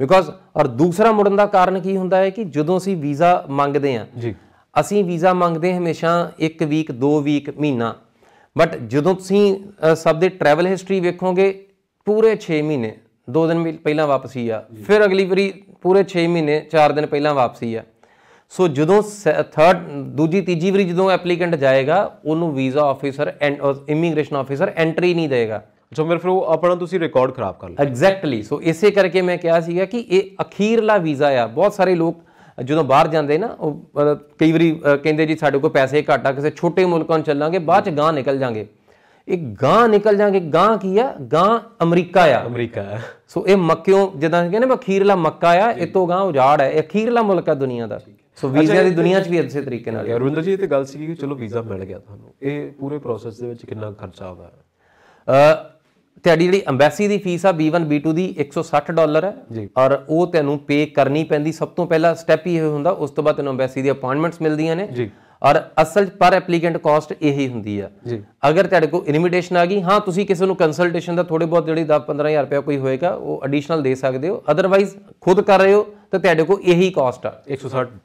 ਬਿਕੋਜ਼ ਔਰ ਦੂਸਰਾ ਮੁੜਨ ਦਾ ਕਾਰਨ ਕੀ ਹੁੰਦਾ ਹੈ ਕਿ ਜਦੋਂ ਅਸੀਂ ਵੀਜ਼ਾ ਮੰਗਦੇ ਆ ਜੀ ਅਸੀਂ ਵੀਜ਼ਾ ਮੰਗਦੇ ਹਮੇਸ਼ਾ 1 ਵੀਕ 2 ਵੀਕ ਮਹੀਨਾ ਬਟ ਜਦੋਂ ਤੁਸੀਂ ਸਭ ਦੇ ਟਰੈਵਲ ਹਿਸਟਰੀ ਵੇਖੋਗੇ ਪੂਰੇ 6 ਮਹੀਨੇ 2 ਦਿਨ ਪਹਿਲਾਂ ਵਾਪਸੀ ਆ ਫਿਰ ਅਗਲੀ ਵਾਰੀ ਪੂਰੇ 6 ਮਹੀਨੇ 4 ਦਿਨ ਪਹਿਲਾਂ ਵਾਪਸੀ ਆ ਸੋ ਜਦੋਂ ਥਰਡ ਦੂਜੀ ਤੀਜੀ ਵਾਰੀ ਜਦੋਂ ਐਪਲੀਕੈਂਟ ਜਾਏਗਾ ਉਹਨੂੰ visa officer and immigration officer entry ਨਹੀਂ ਦੇਗਾ ਸੋ ਮੇਰੇ ਫਿਰ ਉਹ ਆਪਣਾ ਤੁਸੀਂ ਰਿਕਾਰਡ ਖਰਾਬ ਕਰ ਲਿਆ ਐਗਜ਼ੈਕਟਲੀ ਸੋ ਇਸੇ ਕਰਕੇ ਮੈਂ ਕਿਹਾ ਸੀਗਾ ਕਿ ਇਹ ਅਖੀਰਲਾ ਵੀਜ਼ਾ ਆ ਬਹੁਤ ਸਾਰੇ ਲੋਕ ਜਦੋਂ ਬਾਹਰ ਜਾਂਦੇ ਨਾ ਉਹ ਕਈ ਵਾਰੀ ਕਹਿੰਦੇ ਜੀ ਸਾਡੇ ਕੋਲ ਪੈਸੇ ਘਟਾ ਕਿਸੇ ਛੋਟੇ ਮੁਲਕਾਂ ਚ ਚੱਲਾਂਗੇ ਬਾਅਦ ਚ ਗਾਂ ਨਿਕਲ ਜਾਾਂਗੇ ਇਹ ਗਾਂ ਨਿਕਲ ਜਾਗੇ ਗਾਂ ਕੀ ਆ ਗਾਂ ਅਮਰੀਕਾ ਆ ਅਮਰੀਕਾ ਸੋ ਇਹ ਮੱਕਿਓ ਜਿੱਦਾਂ ਕਹਿੰਦੇ ਨੇ ਅਖੀਰਲਾ ਮੱਕਾ ਆ ਇਤੋਂ ਗਾਂ ਉਜਾੜ ਹੈ ਇਹ ਅਖੀਰਲਾ ਮੁਲਕ ਆ ਦੁਨੀਆ ਦਾ ਸੋ ਵੀਜ਼ਾ ਦੀ ਦੁਨੀਆ 'ਚ ਵੀ ਇਸੇ ਤਰੀਕੇ ਨਾਲ ਹੈ ਰਵਿੰਦਰ ਜੀ ਇਹ ਤੇ ਗੱਲ ਸੀ ਕਿ ਚਲੋ ਵੀਜ਼ਾ ਮਿਲ ਗਿਆ ਤੁਹਾਨੂੰ ਇਹ ਪੂਰੇ ਪ੍ਰੋਸੈਸ ਦੇ ਵਿੱਚ ਕਿੰਨਾ ਖਰਚਾ ਆਉਂਦਾ ਹੈ ਤੁਹਾਡੀ ਜਿਹੜੀ ਐਮਬੈਸੀ ਦੀ ਫੀਸ ਆ B1 B2 ਦੀ 160 ਡਾਲਰ ਹੈ ਔਰ ਉਹ ਤੁਹਾਨੂੰ ਪੇ ਕਰਨੀ ਪੈਂਦੀ ਸਭ ਤੋਂ ਪਹਿਲਾ ਸਟੈਪ ਇਹ ਹੁੰਦਾ ਉਸ ਤੋਂ ਬਾਅਦ ਤੁਹਾਨੂੰ ਐਮਬੈਸੀ ਦੀ ਅਪਾਇੰਟਮੈਂਟਸ ਮਿਲਦੀਆਂ ਨੇ ਜੀ ਔਰ ਅਸਲ ਪਰ ਐਪਲੀਕੈਂਟ ਕਾਸਟ ਇਹੀ ਹੁੰਦੀ ਆ ਜੀ ਅਗਰ ਤੁਹਾਡੇ ਕੋਲ ਇਨਵੀਟੇਸ਼ਨ ਆ ਗਈ ਹਾਂ ਤੁਸੀਂ ਕਿਸੇ ਨੂੰ ਕੰਸਲਟੇਸ਼ਨ ਦਾ ਥੋੜੇ ਬਹੁਤ ਜਿਹੜੀ 10-15000 ਰੁਪਏ ਕੋਈ ਹੋਏਗਾ ਉਹ ਐਡੀਸ਼ਨਲ ਦੇ ਸਕਦੇ ਹੋ ਅਦਰਵਾਈਜ਼ ਖੁਦ ਕਰ ਰਹੇ ਹੋ ਤਾਂ ਤੁਹਾਡੇ ਕੋਲ ਇਹੀ ਕਾਸਟ ਆ 160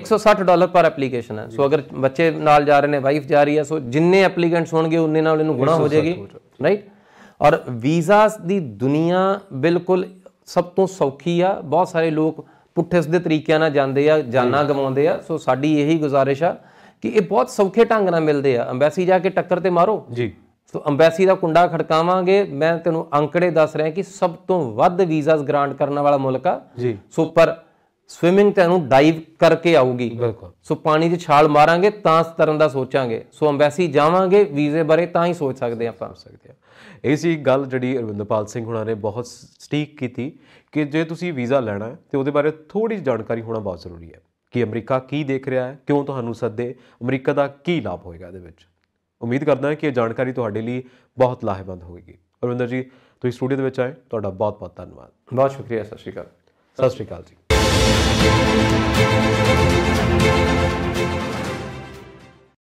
160 ਡਾਲਰ ਪਰ ਐਪਲੀਕੇਸ਼ਨ ਹੈ ਸੋ ਅਗਰ ਬੱਚੇ ਨਾਲ ਜਾ ਰਹੇ ਨੇ ਵਾਈਫ ਜਾ ਰਹੀ ਹੈ ਸੋ ਜਿੰਨੇ ਐਪਲੀਕੈਂਟਸ ਹੋਣਗੇ ਉਨੇ ਨਾਲ ਇਹਨੂੰ ਗੁਣਾ ਹੋ ਜਾਏਗੀ ਰਾਈਟ ਔਰ ਵੀਜ਼ਾਸ ਦੀ ਦੁਨੀਆ ਬਿਲਕੁਲ ਸਭ ਤੋਂ ਸੌਖੀ ਆ ਬਹੁਤ ਸਾਰੇ ਲੋਕ ਪੁੱਠੇ ਸਿੱਧੇ ਤਰੀਕਿਆਂ ਨਾਲ ਜਾਂਦੇ ਆ ਜਾਨਾਂ ਗਵਾਉਂਦੇ ਆ ਸੋ ਸਾਡੀ ਇਹੀ ਗੁਜ਼ਾਰਿਸ਼ ਆ ਕਿ ਇਹ ਬਹੁਤ ਸੌਖੇ ਢੰਗ ਨਾਲ ਮਿਲਦੇ ਆ ਅੰਬੈਸੀ ਜਾ ਕੇ ਟੱਕਰ ਤੇ ਮਾਰੋ ਜੀ ਸੋ ਅੰਬੈਸੀ ਦਾ ਕੁੰਡਾ ਖੜਕਾਵਾਂਗੇ ਮੈਂ ਤੈਨੂੰ ਅੰਕੜੇ ਦੱਸ ਰਿਹਾ ਕਿ ਸਭ ਤੋਂ ਵੱਧ ਵੀਜ਼ਾਸ ਗ੍ਰਾਂਟ ਕਰਨ ਵਾਲਾ ਮੁਲਕ ਆ ਜੀ ਸੋ ਪਰ ਸਵਿਮਿੰਗ ਤੈਨੂੰ ਡਾਈਵ ਕਰਕੇ ਆਊਗੀ ਬਿਲਕੁਲ ਸੋ ਪਾਣੀ ਦੀ ਛਾਲ ਮਾਰਾਂਗੇ ਤਾਂ ਤਰਨ ਦਾ ਸੋਚਾਂਗੇ ਸੋ ਅੰਬੈਸੀ ਜਾਵਾਂਗੇ ਵੀਜ਼ੇ ਬਾਰੇ ਤਾਂ ਹੀ ਸੋਚ ਸਕਦੇ ਆਪਾਂ ਸਕਦੇ ਆ ਇਹ ਸੀ ਗੱਲ ਜਿਹੜੀ ਅਰਵਿੰਦਪਾਲ ਸਿੰਘ ਹੁਣਾਂ ਨੇ ਬਹੁਤ ਸਟੀਕ ਕੀਤੀ ਕਿ ਜੇ ਤੁਸੀਂ ਵੀਜ਼ਾ ਲੈਣਾ ਹੈ ਤੇ ਉਹਦੇ ਬਾਰੇ ਥੋੜੀ ਜਿਹੀ ਜਾਣਕਾਰੀ ਹੋਣਾ ਬਹੁਤ ਜ਼ਰੂਰੀ ਹੈ ਕਿ ਅਮਰੀਕਾ ਕੀ ਦੇਖ ਰਿਹਾ ਹੈ ਕਿਉਂ ਤੁਹਾਨੂੰ ਸੱਦੇ ਅਮਰੀਕਾ ਦਾ ਕੀ ਲਾਭ ਹੋਏਗਾ ਇਹਦੇ ਵਿੱਚ ਉਮੀਦ ਕਰਦਾ ਹਾਂ ਕਿ ਇਹ ਜਾਣਕਾਰੀ ਤੁਹਾਡੇ ਲਈ ਬਹੁਤ ਲਾਹੇਵੰਦ ਹੋਵੇਗੀ ਅਰਵਿੰਦਰ ਜੀ ਤੁਸੀਂ ਸਟੂਡੀਓ ਦੇ ਵਿੱਚ ਆਏ ਤੁਹਾਡਾ ਬਹੁਤ ਬਹੁਤ ਧੰਨਵਾਦ ਬਹੁਤ ਸ਼ੁਕਰੀਆ ਸਤਿ ਸ਼੍ਰੀ ਅਕਾਲ ਸਤਿ ਸ਼੍ਰੀ ਅਕਾਲ ਜੀ